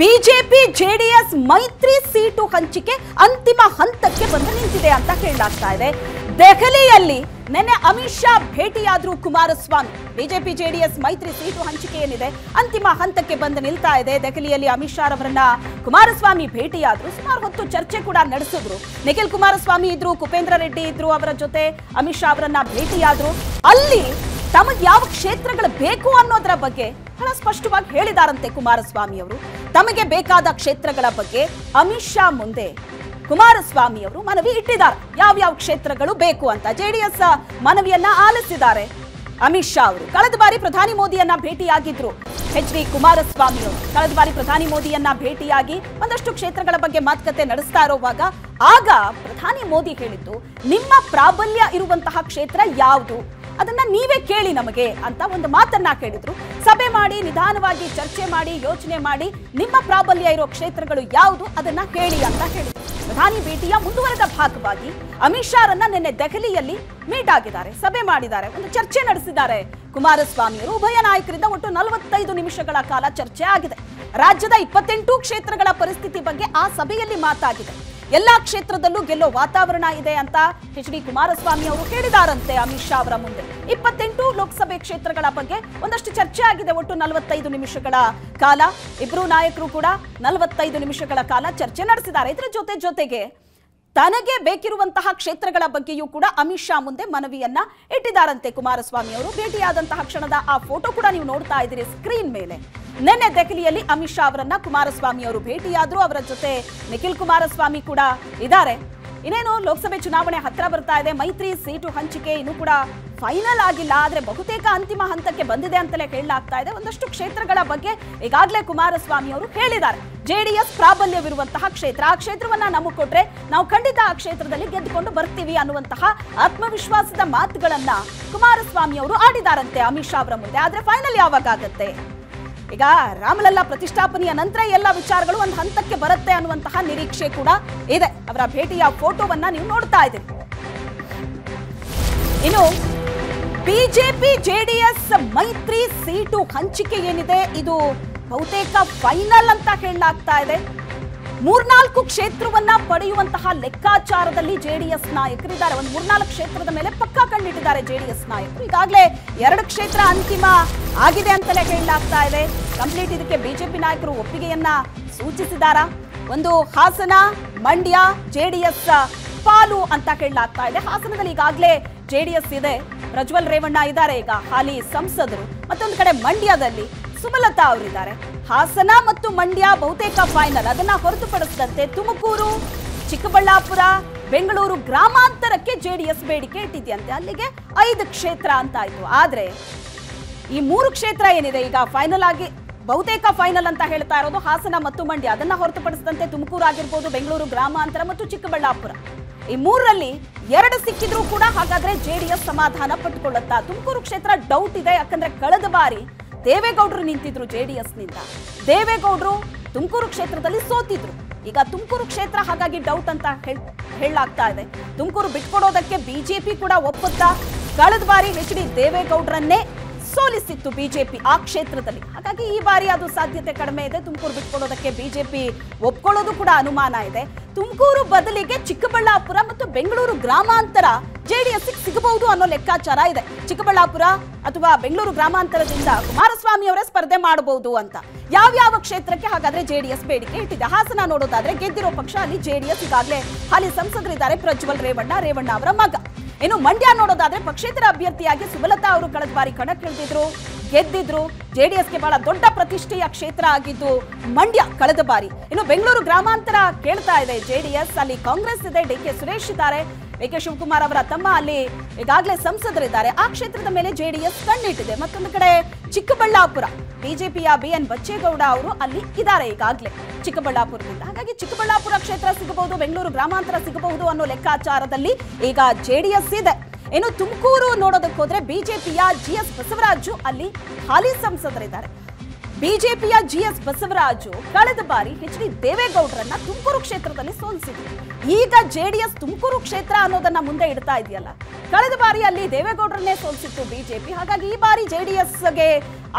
BJP JDS ಮೈತ್ರಿ seat ಹಂಚಿಕೆ ಅಂತಿಮ ಹಂತಕ್ಕೆ ಬಂದು ನಿಂತಿದೆ ಅಂತ ಕೇಳಲಾಗ್ತಾ ಇದೆ ದೆಹಲಿಯಲ್ಲಿ ನಿನ್ನೆ ಅಮಿತ್ ಶಾ ಭೇಟಿಯಾದ್ರು ಕುಮಾರಸ್ವಾಮಿ ಬಿಜೆಪಿ ಜೆಡಿಎಸ್ ಮೈತ್ರಿ ಸೀಟು ಹಂಚಿಕೆ ಏನಿದೆ ಅಂತಿಮ ಹಂತಕ್ಕೆ ಬಂದು ನಿಲ್ತಾ ಇದೆ ದೆಹಲಿಯಲ್ಲಿ ಅಮಿತ್ ಶಾ ರವರನ್ನ ಕುಮಾರಸ್ವಾಮಿ ಭೇಟಿಯಾದ್ರು ಸುಮಾರು ಹೊತ್ತು ಚರ್ಚೆ ಕೂಡ ನಡೆಸಿದ್ರು ನಿಖಿಲ್ ಕುಮಾರಸ್ವಾಮಿ ಇದ್ರು ಕುಪೇಂದ್ರ ರೆಡ್ಡಿ ಇದ್ರು ಅವರ ಜೊತೆ ಅಮಿತ್ ಶಾ ಅವರನ್ನ ಭೇಟಿಯಾದ್ರು ಅಲ್ಲಿ ತಮಗೆ ಯಾವ ಕ್ಷೇತ್ರಗಳು ಬೇಕು ಅನ್ನೋದರ ಬಗ್ಗೆ ಬಹಳ ಸ್ಪಷ್ಟವಾಗಿ ಹೇಳಿದಾರಂತೆ ಕುಮಾರಸ್ವಾಮಿ ಅವರು ತಮಗೆ ಬೇಕಾದ ಕ್ಷೇತ್ರಗಳ ಬಗ್ಗೆ ಅಮಿತ್ ಶಾ ಮುಂದೆ ಕುಮಾರಸ್ವಾಮಿ ಅವರು ಮನವಿ ಇಟ್ಟಿದ್ದಾರೆ ಯಾವ್ಯಾವ ಕ್ಷೇತ್ರಗಳು ಬೇಕು ಅಂತ ಜೆ ಡಿ ಎಸ್ ಮನವಿಯನ್ನ ಆಲಿಸಿದ್ದಾರೆ ಅಮಿತ್ ಶಾ ಅವರು ಕಳೆದ ಬಾರಿ ಪ್ರಧಾನಿ ಮೋದಿಯನ್ನ ಭೇಟಿಯಾಗಿದ್ರು ಎಚ್ ಡಿ ಕುಮಾರಸ್ವಾಮಿ ಅವರು ಕಳೆದ ಬಾರಿ ಪ್ರಧಾನಿ ಮೋದಿಯನ್ನ ಭೇಟಿಯಾಗಿ ಒಂದಷ್ಟು ಕ್ಷೇತ್ರಗಳ ಬಗ್ಗೆ ಮಾತುಕತೆ ನಡೆಸ್ತಾ ಇರುವಾಗ ಆಗ ಪ್ರಧಾನಿ ಮೋದಿ ಹೇಳಿದ್ದು ನಿಮ್ಮ ಪ್ರಾಬಲ್ಯ ಇರುವಂತಹ ಕ್ಷೇತ್ರ ಯಾವುದು ಅದನ್ನ ನೀವೇ ಕೇಳಿ ನಮಗೆ ಅಂತ ಒಂದು ಮಾತನ್ನ ಕೇಳಿದ್ರು ಸಭೆ ಮಾಡಿ ನಿಧಾನವಾಗಿ ಚರ್ಚೆ ಮಾಡಿ ಯೋಚನೆ ಮಾಡಿ ನಿಮ್ಮ ಪ್ರಾಬಲ್ಯ ಇರೋ ಕ್ಷೇತ್ರಗಳು ಯಾವುದು ಅದನ್ನ ಕೇಳಿ ಅಂತ ಹೇಳಿದ್ರು ಪ್ರಧಾನಿ ಭೇಟಿಯ ಮುಂದುವರೆದ ಭಾಗವಾಗಿ ಅಮಿತ್ ಶಾರನ್ನ ನಿನ್ನೆ ದೆಹಲಿಯಲ್ಲಿ ಮೀಟ್ ಆಗಿದ್ದಾರೆ ಸಭೆ ಮಾಡಿದ್ದಾರೆ ಒಂದು ಚರ್ಚೆ ನಡೆಸಿದ್ದಾರೆ ಕುಮಾರಸ್ವಾಮಿಯವರು ಉಭಯ ನಾಯಕರಿಂದ ಒಟ್ಟು ನಲವತ್ತೈದು ನಿಮಿಷಗಳ ಕಾಲ ಚರ್ಚೆ ಆಗಿದೆ ರಾಜ್ಯದ ಇಪ್ಪತ್ತೆಂಟು ಕ್ಷೇತ್ರಗಳ ಪರಿಸ್ಥಿತಿ ಬಗ್ಗೆ ಆ ಸಭೆಯಲ್ಲಿ ಮಾತಾಗಿದೆ ಎಲ್ಲಾ ಕ್ಷೇತ್ರದಲ್ಲೂ ಗೆಲ್ಲೋ ವಾತಾವರಣ ಇದೆ ಅಂತ ಎಚ್ ಡಿ ಕುಮಾರಸ್ವಾಮಿ ಅವರು ಹೇಳಿದಾರಂತೆ ಅಮಿತ್ ಶಾ ಅವರ ಮುಂದೆ ಇಪ್ಪತ್ತೆಂಟು ಲೋಕಸಭೆ ಕ್ಷೇತ್ರಗಳ ಬಗ್ಗೆ ಒಂದಷ್ಟು ಚರ್ಚೆ ಆಗಿದೆ ಒಟ್ಟು ನಲವತ್ತೈದು ನಿಮಿಷಗಳ ಕಾಲ ಇಬ್ರು ನಾಯಕರು ಕೂಡ ನಲವತ್ತೈದು ನಿಮಿಷಗಳ ಕಾಲ ಚರ್ಚೆ ನಡೆಸಿದ್ದಾರೆ ಇದರ ಜೊತೆ ಜೊತೆಗೆ ತನಗೆ ಬೇಕಿರುವಂತಹ ಕ್ಷೇತ್ರಗಳ ಬಗ್ಗೆಯೂ ಕೂಡ ಅಮಿತ್ ಶಾ ಮುಂದೆ ಮನವಿಯನ್ನ ಇಟ್ಟಿದ್ದಾರಂತೆ ಕುಮಾರಸ್ವಾಮಿ ಅವರು ಭೇಟಿಯಾದಂತಹ ಕ್ಷಣದ ಆ ಫೋಟೋ ಕೂಡ ನೀವು ನೋಡ್ತಾ ಇದ್ದೀರಿ ಸ್ಕ್ರೀನ್ ಮೇಲೆ ನಿನ್ನೆ ದೆಹಲಿಯಲ್ಲಿ ಅಮಿತ್ ಶಾ ಅವರನ್ನ ಕುಮಾರಸ್ವಾಮಿ ಅವರು ಭೇಟಿಯಾದ್ರು ಅವರ ಜೊತೆ ನಿಖಿಲ್ ಕುಮಾರಸ್ವಾಮಿ ಕೂಡ ಇದ್ದಾರೆ ಇನ್ನೇನು ಲೋಕಸಭೆ ಚುನಾವಣೆ ಹತ್ರ ಬರ್ತಾ ಇದೆ ಮೈತ್ರಿ ಸೀಟು ಹಂಚಿಕೆ ಇನ್ನೂ ಕೂಡ ಫೈನಲ್ ಆಗಿಲ್ಲ ಆದ್ರೆ ಬಹುತೇಕ ಅಂತಿಮ ಹಂತಕ್ಕೆ ಬಂದಿದೆ ಅಂತಲೇ ಹೇಳಲಾಗ್ತಾ ಇದೆ ಒಂದಷ್ಟು ಕ್ಷೇತ್ರಗಳ ಬಗ್ಗೆ ಈಗಾಗಲೇ ಕುಮಾರಸ್ವಾಮಿ ಅವರು ಹೇಳಿದ್ದಾರೆ ಜೆಡಿಎಸ್ ಪ್ರಾಬಲ್ಯವಿರುವಂತಹ ಕ್ಷೇತ್ರ ಆ ಕ್ಷೇತ್ರವನ್ನ ನಮಗೆ ಕೊಟ್ರೆ ನಾವು ಖಂಡಿತ ಆ ಕ್ಷೇತ್ರದಲ್ಲಿ ಗೆದ್ದುಕೊಂಡು ಬರ್ತೀವಿ ಅನ್ನುವಂತಹ ಆತ್ಮವಿಶ್ವಾಸದ ಮಾತುಗಳನ್ನ ಕುಮಾರಸ್ವಾಮಿ ಅವರು ಆಡಿದಾರಂತೆ ಅಮಿತ್ ಶಾ ಅವರ ಮುಂದೆ ಆದ್ರೆ ಫೈನಲ್ ಯಾವಾಗ ಆಗತ್ತೆ ಈಗ ರಾಮಲಲ್ಲಾ ಪ್ರತಿಷ್ಠಾಪನೆಯ ನಂತರ ಎಲ್ಲ ವಿಚಾರಗಳು ಒಂದು ಹಂತಕ್ಕೆ ಬರುತ್ತೆ ಅನ್ನುವಂತಹ ನಿರೀಕ್ಷೆ ಕೂಡ ಇದೆ ಅವರ ಭೇಟಿಯ ಫೋಟೋವನ್ನ ನೀವು ನೋಡ್ತಾ ಇದ್ದೀರಿ ಇನ್ನು ಬಿಜೆಪಿ ಜೆಡಿಎಸ್ ಮೈತ್ರಿ ಸೀಟು ಹಂಚಿಕೆ ಏನಿದೆ ಇದು ಬಹುತೇಕ ಫೈನಲ್ ಅಂತ ಹೇಳಲಾಗ್ತಾ ಇದೆ ಮೂರ್ನಾಲ್ಕು ಕ್ಷೇತ್ರವನ್ನ ಪಡೆಯುವಂತಹ ಲೆಕ್ಕಾಚಾರದಲ್ಲಿ ಜೆಡಿಎಸ್ ನಾಯಕರಿದ್ದಾರೆ ಒಂದು ಮೂರ್ನಾಲ್ಕು ಕ್ಷೇತ್ರದ ಮೇಲೆ ಪಕ್ಕಾ ಕಣ್ಣಿಟ್ಟಿದ್ದಾರೆ ಜೆಡಿಎಸ್ ನಾಯಕರು ಈಗಾಗಲೇ ಎರಡು ಕ್ಷೇತ್ರ ಅಂತಿಮ ಆಗಿದೆ ಅಂತಲೇ ಹೇಳಲಾಗ್ತಾ ಇದೆ ಕಂಪ್ಲೀಟ್ ಇದಕ್ಕೆ ಬಿಜೆಪಿ ನಾಯಕರು ಒಪ್ಪಿಗೆಯನ್ನ ಸೂಚಿಸಿದಾರಾ ಒಂದು ಹಾಸನ ಮಂಡ್ಯ ಜೆಡಿಎಸ್ ಪಾಲು ಅಂತ ಕೇಳಲಾಗ್ತಾ ಇದೆ ಹಾಸನದಲ್ಲಿ ಈಗಾಗಲೇ ಜೆಡಿಎಸ್ ಇದೆ ಪ್ರಜ್ವಲ್ ರೇವಣ್ಣ ಇದ್ದಾರೆ ಈಗ ಹಾಲಿ ಸಂಸದರು ಮತ್ತೊಂದು ಕಡೆ ಮಂಡ್ಯದಲ್ಲಿ ಸುಮಲತಾ ಅವರಿದ್ದಾರೆ ಹಾಸನ ಮತ್ತು ಮಂಡ್ಯ ಬಹುತೇಕ ಫೈನಲ್ ಅದನ್ನ ಹೊರತುಪಡಿಸಿದಂತೆ ತುಮಕೂರು ಚಿಕ್ಕಬಳ್ಳಾಪುರ ಬೆಂಗಳೂರು ಗ್ರಾಮಾಂತರಕ್ಕೆ ಜೆಡಿಎಸ್ ಬೇಡಿಕೆ ಇಟ್ಟಿದೆಯಂತೆ ಅಲ್ಲಿಗೆ ಐದು ಕ್ಷೇತ್ರ ಅಂತ ಆಯ್ತು ಆದರೆ ಈ ಮೂರು ಕ್ಷೇತ್ರ ಏನಿದೆ ಈಗ ಫೈನಲ್ ಆಗಿ ಬಹುತೇಕ ಫೈನಲ್ ಅಂತ ಹೇಳ್ತಾ ಇರೋದು ಹಾಸನ ಮತ್ತು ಮಂಡ್ಯ ಅದನ್ನ ಹೊರತುಪಡಿಸಿದಂತೆ ತುಮಕೂರು ಆಗಿರ್ಬೋದು ಬೆಂಗಳೂರು ಗ್ರಾಮಾಂತರ ಮತ್ತು ಚಿಕ್ಕಬಳ್ಳಾಪುರ ಈ ಮೂರರಲ್ಲಿ ಎರಡು ಸಿಕ್ಕಿದ್ರು ಕೂಡ ಹಾಗಾದ್ರೆ ಜೆಡಿಎಸ್ ಸಮಾಧಾನ ಪಟ್ಟುಕೊಳ್ಳುತ್ತಾ ತುಮಕೂರು ಕ್ಷೇತ್ರ ಡೌಟ್ ಇದೆ ಯಾಕಂದ್ರೆ ಕಳೆದ ಬಾರಿ ದೇವೇಗೌಡರು ನಿಂತಿದ್ರು ಜೆ ಡಿ ಎಸ್ನಿಂದ ದೇವೇಗೌಡರು ತುಮಕೂರು ಕ್ಷೇತ್ರದಲ್ಲಿ ಸೋತಿದ್ರು ಈಗ ತುಮಕೂರು ಕ್ಷೇತ್ರ ಹಾಗಾಗಿ ಡೌಟ್ ಅಂತ ಹೇಳಾಗ್ತಾ ಇದೆ ತುಮಕೂರು ಬಿಟ್ಕೊಡೋದಕ್ಕೆ ಬಿಜೆಪಿ ಕೂಡ ಒಪ್ಪುತ್ತಾ ಕಳೆದ ಬಾರಿ ಎಚ್ ಡಿ ದೇವೇಗೌಡರನ್ನೇ ಸೋಲಿಸಿತ್ತು ಬಿಜೆಪಿ ಆ ಕ್ಷೇತ್ರದಲ್ಲಿ ಹಾಗಾಗಿ ಈ ಬಾರಿ ಅದು ಸಾಧ್ಯತೆ ಕಡಿಮೆ ಇದೆ ತುಮಕೂರು ಬಿಟ್ಕೊಡೋದಕ್ಕೆ ಬಿಜೆಪಿ ಒಪ್ಕೊಳ್ಳೋದು ಕೂಡ ಅನುಮಾನ ಇದೆ ತುಮಕೂರು ಬದಲಿಗೆ ಚಿಕ್ಕಬಳ್ಳಾಪುರ ಮತ್ತು ಬೆಂಗಳೂರು ಗ್ರಾಮಾಂತರ ಜೆಡಿಎಸ್ ಸಿಗಬಹುದು ಅನ್ನೋ ಲೆಕ್ಕಾಚಾರ ಇದೆ ಚಿಕ್ಕಬಳ್ಳಾಪುರ ಅಥವಾ ಬೆಂಗಳೂರು ಗ್ರಾಮಾಂತರದಿಂದ ಕುಮಾರಸ್ವಾಮಿ ಅವರೇ ಸ್ಪರ್ಧೆ ಮಾಡಬಹುದು ಅಂತ ಯಾವ್ಯಾವ ಕ್ಷೇತ್ರಕ್ಕೆ ಹಾಗಾದ್ರೆ ಜೆಡಿಎಸ್ ಬೇಡಿಕೆ ಇಟ್ಟಿದೆ ಹಾಸನ ನೋಡೋದಾದ್ರೆ ಗೆದ್ದಿರೋ ಪಕ್ಷ ಅಲ್ಲಿ ಜೆಡಿಎಸ್ ಈಗಾಗಲೇ ಹಾಲಿ ಸಂಸದರಿದ್ದಾರೆ ಪ್ರಜ್ವಲ್ ರೇವಣ್ಣ ರೇವಣ್ಣ ಅವರ ಮಗ ಇನ್ನು ಮಂಡ್ಯ ನೋಡೋದಾದ್ರೆ ಪಕ್ಷೇತರ ಅಭ್ಯರ್ಥಿಯಾಗಿ ಸುಬಲತಾ ಅವರು ಕಳೆದ ಬಾರಿ ಕಣಕ್ಕಿಳಿದಿದ್ರು ಗೆದ್ದಿದ್ರು ಜೆಡಿಎಸ್ಗೆ ಬಹಳ ದೊಡ್ಡ ಪ್ರತಿಷ್ಠೆಯ ಕ್ಷೇತ್ರ ಆಗಿದ್ದು ಮಂಡ್ಯ ಕಳೆದ ಬಾರಿ ಇನ್ನು ಬೆಂಗಳೂರು ಗ್ರಾಮಾಂತರ ಕೇಳ್ತಾ ಇದೆ ಜೆಡಿಎಸ್ ಅಲ್ಲಿ ಕಾಂಗ್ರೆಸ್ ಇದೆ ಡಿ ಕೆ ಸುರೇಶ್ ಇದ್ದಾರೆ ಡಿ ಕೆ ಶಿವಕುಮಾರ್ ಅವರ ತಮ್ಮ ಅಲ್ಲಿ ಈಗಾಗಲೇ ಸಂಸದರಿದ್ದಾರೆ ಆ ಕ್ಷೇತ್ರದ ಮೇಲೆ ಜೆಡಿಎಸ್ ಕಣ್ಣಿಟ್ಟಿದೆ ಮತ್ತೊಂದು ಕಡೆ ಚಿಕ್ಕಬಳ್ಳಾಪುರ ಬಿಜೆಪಿಯ ಬಿ ಎನ್ ಬಚ್ಚೇಗೌಡ ಅವರು ಅಲ್ಲಿ ಇದ್ದಾರೆ ಈಗಾಗಲೇ ಚಿಕ್ಕಬಳ್ಳಾಪುರದಿಂದ ಹಾಗಾಗಿ ಚಿಕ್ಕಬಳ್ಳಾಪುರ ಕ್ಷೇತ್ರ ಸಿಗಬಹುದು ಬೆಂಗಳೂರು ಗ್ರಾಮಾಂತರ ಸಿಗಬಹುದು ಅನ್ನೋ ಲೆಕ್ಕಾಚಾರದಲ್ಲಿ ಈಗ ಜೆಡಿಎಸ್ ಇದೆ ಇನ್ನು ತುಮಕೂರು ನೋಡೋದಕ್ಕೆ ಹೋದ್ರೆ ಬಿಜೆಪಿಯ ಜಿ ಎಸ್ ಬಸವರಾಜು ಅಲ್ಲಿ ಹಾಲಿ ಸಂಸದರಿದ್ದಾರೆ ಬಿಜೆಪಿಯ ಜಿ ಎಸ್ ಬಸವರಾಜು ಕಳೆದ ಬಾರಿ ಎಚ್ ಡಿ ದೇವೇಗೌಡರನ್ನ ತುಮಕೂರು ಕ್ಷೇತ್ರದಲ್ಲಿ ಸೋಲಿಸಿದ್ರು ಈಗ ಜೆಡಿಎಸ್ ತುಮಕೂರು ಕ್ಷೇತ್ರ ಅನ್ನೋದನ್ನ ಮುಂದೆ ಇಡ್ತಾ ಇದೆಯಲ್ಲ ಕಳೆದ ಬಾರಿ ಅಲ್ಲಿ ದೇವೇಗೌಡರನ್ನೇ ಸೋಲಿಸಿತ್ತು ಬಿಜೆಪಿ ಹಾಗಾಗಿ ಈ ಬಾರಿ ಜೆಡಿಎಸ್ಗೆ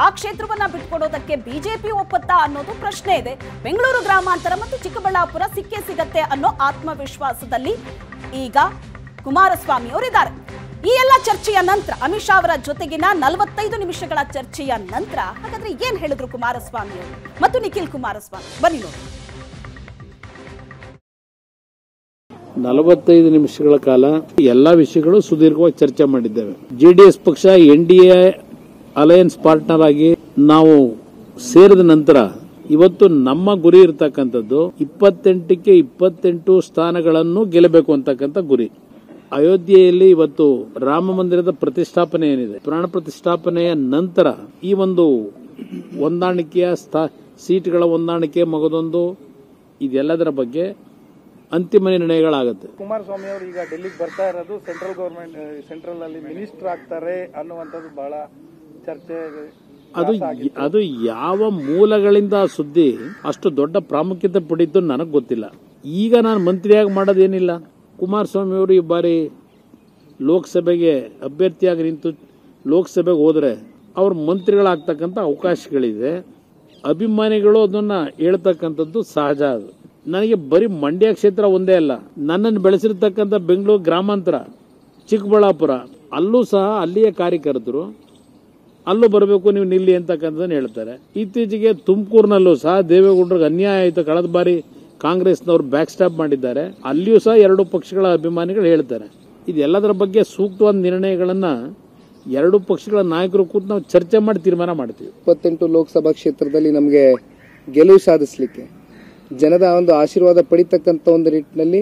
ಆ ಕ್ಷೇತ್ರವನ್ನ ಬಿಟ್ಕೊಡೋದಕ್ಕೆ ಬಿಜೆಪಿ ಒಪ್ಪತ್ತಾ ಅನ್ನೋದು ಪ್ರಶ್ನೆ ಇದೆ ಬೆಂಗಳೂರು ಗ್ರಾಮಾಂತರ ಮತ್ತು ಚಿಕ್ಕಬಳ್ಳಾಪುರ ಸಿಕ್ಕೇ ಸಿಗತ್ತೆ ಅನ್ನೋ ಆತ್ಮವಿಶ್ವಾಸದಲ್ಲಿ ಈಗ ಕುಮಾರಸ್ವಾಮಿ ಅವರಿದ್ದಾರೆ ಈ ಎಲ್ಲ ಚರ್ಚೆಯ ನಂತರ ಅಮಿತ್ ಶಾ ಅವರ ಜೊತೆಗಿನ ನಲವತ್ತೈದು ನಿಮಿಷಗಳ ಚರ್ಚೆಯ ನಂತರ ಹಾಗಾದ್ರೆ ಏನ್ ಹೇಳಿದ್ರು ಕುಮಾರಸ್ವಾಮಿ ಮತ್ತು ನಿಖಿಲ್ ಕುಮಾರಸ್ವಾಮಿ ಬನ್ನಿ ನೋಡಿ ನಲವತ್ತೈದು ನಿಮಿಷಗಳ ಕಾಲ ಎಲ್ಲಾ ವಿಷಯಗಳು ಸುದೀರ್ಘವಾಗಿ ಚರ್ಚೆ ಮಾಡಿದ್ದೇವೆ ಜೆಡಿಎಸ್ ಪಕ್ಷ N D A alliance partner ಆಗಿ ನಾವು ಸೇರಿದ ನಂತರ ಇವತ್ತು ನಮ್ಮ ಗುರಿ ಇರತಕ್ಕಂಥದ್ದು ಇಪ್ಪತ್ತೆಂಟಕ್ಕೆ ಇಪ್ಪತ್ತೆಂಟು ಸ್ಥಾನಗಳನ್ನು ಗೆಲ್ಲಬೇಕು ಅಂತಕ್ಕಂಥ ಗುರಿ ಅಯೋಧ್ಯೆಯಲ್ಲಿ ಇವತ್ತು ರಾಮ ಮಂದಿರದ ಪ್ರತಿಷ್ಠಾಪನೆ ಏನಿದೆ ಪ್ರಾಣ ಪ್ರತಿಷ್ಠಾಪನೆಯ ನಂತರ ಈ ಒಂದು ಹೊಂದಾಣಿಕೆಯ ಸೀಟ್ಗಳ ಹೊಂದಾಣಿಕೆ ಮಗದೊಂದು ಇದೆಲ್ಲದರ ಬಗ್ಗೆ ಅಂತಿಮ ನಿರ್ಣಯಗಳಾಗುತ್ತೆ ಕುಮಾರಸ್ವಾಮಿ ಅವರು ಈಗ ಡೆಲ್ಲಿಗೆ ಬರ್ತಾ ಇರೋದು ಸೆಂಟ್ರಲ್ ಗವರ್ಮೆಂಟ್ ಸೆಂಟ್ರಲ್ ಅಲ್ಲಿ ಮಿನಿಸ್ಟರ್ ಆಗ್ತಾರೆ ಅನ್ನುವಂಥದ್ದು ಬಹಳ ಚರ್ಚೆ ಅದು ಅದು ಯಾವ ಮೂಲಗಳಿಂದ ಸುದ್ದಿ ಅಷ್ಟು ದೊಡ್ಡ ಪ್ರಾಮುಖ್ಯತೆ ಪಡೆಯಿತು ನನಗೆ ಗೊತ್ತಿಲ್ಲ ಈಗ ನಾನು ಮಂತ್ರಿಯಾಗಿ ಮಾಡೋದೇನಿಲ್ಲ ಅವರು ಈ ಬಾರಿ ಲೋಕಸಭೆಗೆ ಅಭ್ಯರ್ಥಿಯಾಗಿ ನಿಂತು ಲೋಕಸಭೆಗೆ ಹೋದರೆ ಅವ್ರ ಮಂತ್ರಿಗಳಾಗ್ತಕ್ಕಂಥ ಅವಕಾಶಗಳಿದೆ ಅಭಿಮಾನಿಗಳು ಅದನ್ನು ಹೇಳ್ತಕ್ಕಂಥದ್ದು ಸಹಜ ಅದು ನನಗೆ ಬರೀ ಮಂಡ್ಯ ಕ್ಷೇತ್ರ ಒಂದೇ ಅಲ್ಲ ನನ್ನನ್ನು ಬೆಳೆಸಿರ್ತಕ್ಕಂಥ ಬೆಂಗಳೂರು ಗ್ರಾಮಾಂತರ ಚಿಕ್ಕಬಳ್ಳಾಪುರ ಅಲ್ಲೂ ಸಹ ಅಲ್ಲಿಯ ಕಾರ್ಯಕರ್ತರು ಅಲ್ಲೂ ಬರಬೇಕು ನೀವು ನಿಲ್ಲಿ ಅಂತಕ್ಕಂಥದ್ದನ್ನು ಹೇಳ್ತಾರೆ ಇತ್ತೀಚೆಗೆ ತುಮಕೂರಿನಲ್ಲೂ ಸಹ ದೇವೇಗೌಡರಿಗೆ ಅನ್ಯಾಯ ಆಯಿತು ಕಳೆದ ಬಾರಿ ಕಾಂಗ್ರೆಸ್ನವರು ಬ್ಯಾಕ್ ಸ್ಟಾಪ್ ಮಾಡಿದ್ದಾರೆ ಅಲ್ಲಿಯೂ ಸಹ ಎರಡು ಪಕ್ಷಗಳ ಅಭಿಮಾನಿಗಳು ಹೇಳ್ತಾರೆ ಇದೆಲ್ಲದರ ಬಗ್ಗೆ ಸೂಕ್ತವಾದ ನಿರ್ಣಯಗಳನ್ನು ಎರಡು ಪಕ್ಷಗಳ ನಾಯಕರು ಕೂತು ನಾವು ಚರ್ಚೆ ಮಾಡಿ ತೀರ್ಮಾನ ಮಾಡ್ತೀವಿ ಇಪ್ಪತ್ತೆಂಟು ಲೋಕಸಭಾ ಕ್ಷೇತ್ರದಲ್ಲಿ ನಮಗೆ ಗೆಲುವು ಸಾಧಿಸಲಿಕ್ಕೆ ಜನದ ಒಂದು ಆಶೀರ್ವಾದ ಪಡಿತಕ್ಕಂಥ ಒಂದು ನಿಟ್ಟಿನಲ್ಲಿ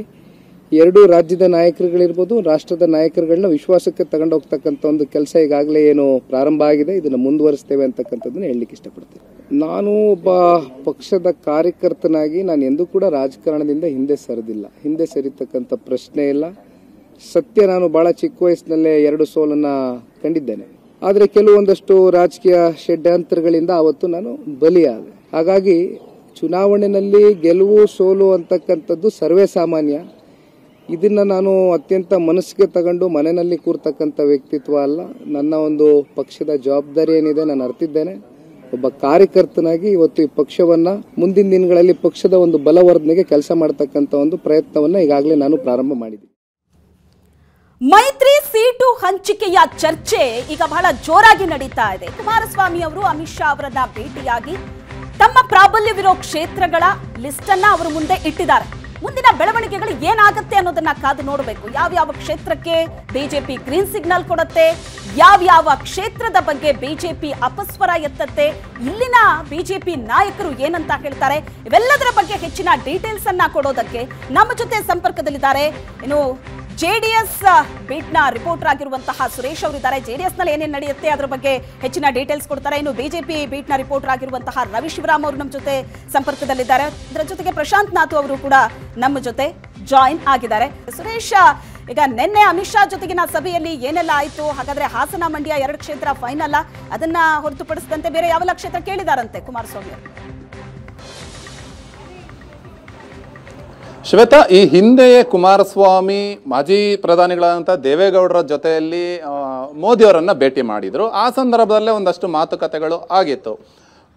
ಎರಡೂ ರಾಜ್ಯದ ನಾಯಕರುಗಳಿರ್ಬೋದು ರಾಷ್ಟ್ರದ ನಾಯಕರುಗಳನ್ನ ವಿಶ್ವಾಸಕ್ಕೆ ಹೋಗ್ತಕ್ಕಂಥ ಒಂದು ಕೆಲಸ ಈಗಾಗಲೇ ಏನು ಪ್ರಾರಂಭ ಆಗಿದೆ ಇದನ್ನು ಮುಂದುವರಿಸ್ತೇವೆ ಅಂತಕ್ಕಂಥದ್ದನ್ನು ಹೇಳಲಿಕ್ಕೆ ಇಷ್ಟಪಡ್ತೀನಿ ನಾನು ಒಬ್ಬ ಪಕ್ಷದ ಕಾರ್ಯಕರ್ತನಾಗಿ ನಾನು ಎಂದೂ ಕೂಡ ರಾಜಕಾರಣದಿಂದ ಹಿಂದೆ ಸರಿದಿಲ್ಲ ಹಿಂದೆ ಸರಿತಕ್ಕಂಥ ಪ್ರಶ್ನೆ ಇಲ್ಲ ಸತ್ಯ ನಾನು ಬಹಳ ಚಿಕ್ಕ ವಯಸ್ಸಿನಲ್ಲೇ ಎರಡು ಸೋಲನ್ನು ಕಂಡಿದ್ದೇನೆ ಆದರೆ ಕೆಲವೊಂದಷ್ಟು ರಾಜಕೀಯ ಷಡ್ಯಂತ್ರಗಳಿಂದ ಆವತ್ತು ನಾನು ಬಲಿಯಾದೆ ಹಾಗಾಗಿ ಚುನಾವಣೆಯಲ್ಲಿ ಗೆಲುವು ಸೋಲು ಅಂತಕ್ಕಂಥದ್ದು ಸರ್ವೇ ಸಾಮಾನ್ಯ ಇದನ್ನ ನಾನು ಅತ್ಯಂತ ಮನಸ್ಸಿಗೆ ತಗೊಂಡು ಮನೆಯಲ್ಲಿ ಕೂರ್ತಕ್ಕಂಥ ವ್ಯಕ್ತಿತ್ವ ಅಲ್ಲ ನನ್ನ ಒಂದು ಪಕ್ಷದ ಜವಾಬ್ದಾರಿ ಏನಿದೆ ನಾನು ಅರ್ತಿದ್ದೇನೆ ಒಬ್ಬ ಕಾರ್ಯಕರ್ತನಾಗಿ ಇವತ್ತು ಈ ಪಕ್ಷವನ್ನ ಮುಂದಿನ ದಿನಗಳಲ್ಲಿ ಪಕ್ಷದ ಒಂದು ಬಲವರ್ಧನೆಗೆ ಕೆಲಸ ಮಾಡತಕ್ಕಂಥ ಒಂದು ಪ್ರಯತ್ನವನ್ನ ಈಗಾಗಲೇ ನಾನು ಪ್ರಾರಂಭ ಮಾಡಿದೆ ಮೈತ್ರಿ ಸೀಟು ಹಂಚಿಕೆಯ ಚರ್ಚೆ ಈಗ ಬಹಳ ಜೋರಾಗಿ ನಡೀತಾ ಇದೆ ಕುಮಾರಸ್ವಾಮಿ ಅವರು ಅಮಿತ್ ಶಾ ಅವರನ್ನ ಭೇಟಿಯಾಗಿ ತಮ್ಮ ಪ್ರಾಬಲ್ಯವಿರೋ ಕ್ಷೇತ್ರಗಳ ಲಿಸ್ಟ್ ಅನ್ನ ಅವರ ಮುಂದೆ ಇಟ್ಟಿದ್ದಾರೆ ಮುಂದಿನ ಬೆಳವಣಿಗೆಗಳು ಏನಾಗುತ್ತೆ ಅನ್ನೋದನ್ನ ಕಾದು ನೋಡಬೇಕು ಯಾವ್ಯಾವ ಕ್ಷೇತ್ರಕ್ಕೆ ಬಿಜೆಪಿ ಗ್ರೀನ್ ಸಿಗ್ನಲ್ ಕೊಡುತ್ತೆ ಯಾವ್ಯಾವ ಕ್ಷೇತ್ರದ ಬಗ್ಗೆ ಬಿಜೆಪಿ ಅಪಸ್ವರ ಎತ್ತತ್ತೆ ಇಲ್ಲಿನ ಬಿಜೆಪಿ ನಾಯಕರು ಏನಂತ ಹೇಳ್ತಾರೆ ಇವೆಲ್ಲದರ ಬಗ್ಗೆ ಹೆಚ್ಚಿನ ಡೀಟೇಲ್ಸ್ ಅನ್ನ ಕೊಡೋದಕ್ಕೆ ನಮ್ಮ ಜೊತೆ ಸಂಪರ್ಕದಲ್ಲಿದ್ದಾರೆ ಏನು ಜೆಡಿಎಸ್ ಬೀಟ್ನ ರಿಪೋರ್ಟರ್ ಆಗಿರುವಂತಹ ಸುರೇಶ್ ಅವರಿದ್ದಾರೆ ಜೆಡಿಎಸ್ ನಲ್ಲಿ ಏನೇನು ನಡೆಯುತ್ತೆ ಅದರ ಬಗ್ಗೆ ಹೆಚ್ಚಿನ ಡೀಟೇಲ್ಸ್ ಕೊಡ್ತಾರೆ ಇನ್ನು ಬಿಜೆಪಿ ಬೀಟ್ನ ರಿಪೋರ್ಟರ್ ಆಗಿರುವಂತಹ ರವಿ ಶಿವರಾಮ್ ಅವರು ನಮ್ಮ ಜೊತೆ ಸಂಪರ್ಕದಲ್ಲಿದ್ದಾರೆ ಅದರ ಜೊತೆಗೆ ಪ್ರಶಾಂತ್ ನಾಥು ಅವರು ಕೂಡ ನಮ್ಮ ಜೊತೆ ಜಾಯಿನ್ ಆಗಿದ್ದಾರೆ ಸುರೇಶ್ ಈಗ ನಿನ್ನೆ ಅಮಿತ್ ಶಾ ಜೊತೆಗಿನ ಸಭೆಯಲ್ಲಿ ಏನೆಲ್ಲ ಆಯಿತು ಹಾಗಾದ್ರೆ ಹಾಸನ ಮಂಡ್ಯ ಎರಡು ಕ್ಷೇತ್ರ ಫೈನಲ್ ಅದನ್ನ ಹೊರತುಪಡಿಸಿದಂತೆ ಬೇರೆ ಯಾವೆಲ್ಲ ಕ್ಷೇತ್ರ ಕೇಳಿದಾರಂತೆ ಕುಮಾರಸ್ವಾಮಿ ಅವರು ಶ್ವೇತಾ ಈ ಹಿಂದೆಯೇ ಕುಮಾರಸ್ವಾಮಿ ಮಾಜಿ ಪ್ರಧಾನಿಗಳಾದಂಥ ದೇವೇಗೌಡರ ಜೊತೆಯಲ್ಲಿ ಮೋದಿಯವರನ್ನು ಭೇಟಿ ಮಾಡಿದರು ಆ ಸಂದರ್ಭದಲ್ಲೇ ಒಂದಷ್ಟು ಮಾತುಕತೆಗಳು ಆಗಿತ್ತು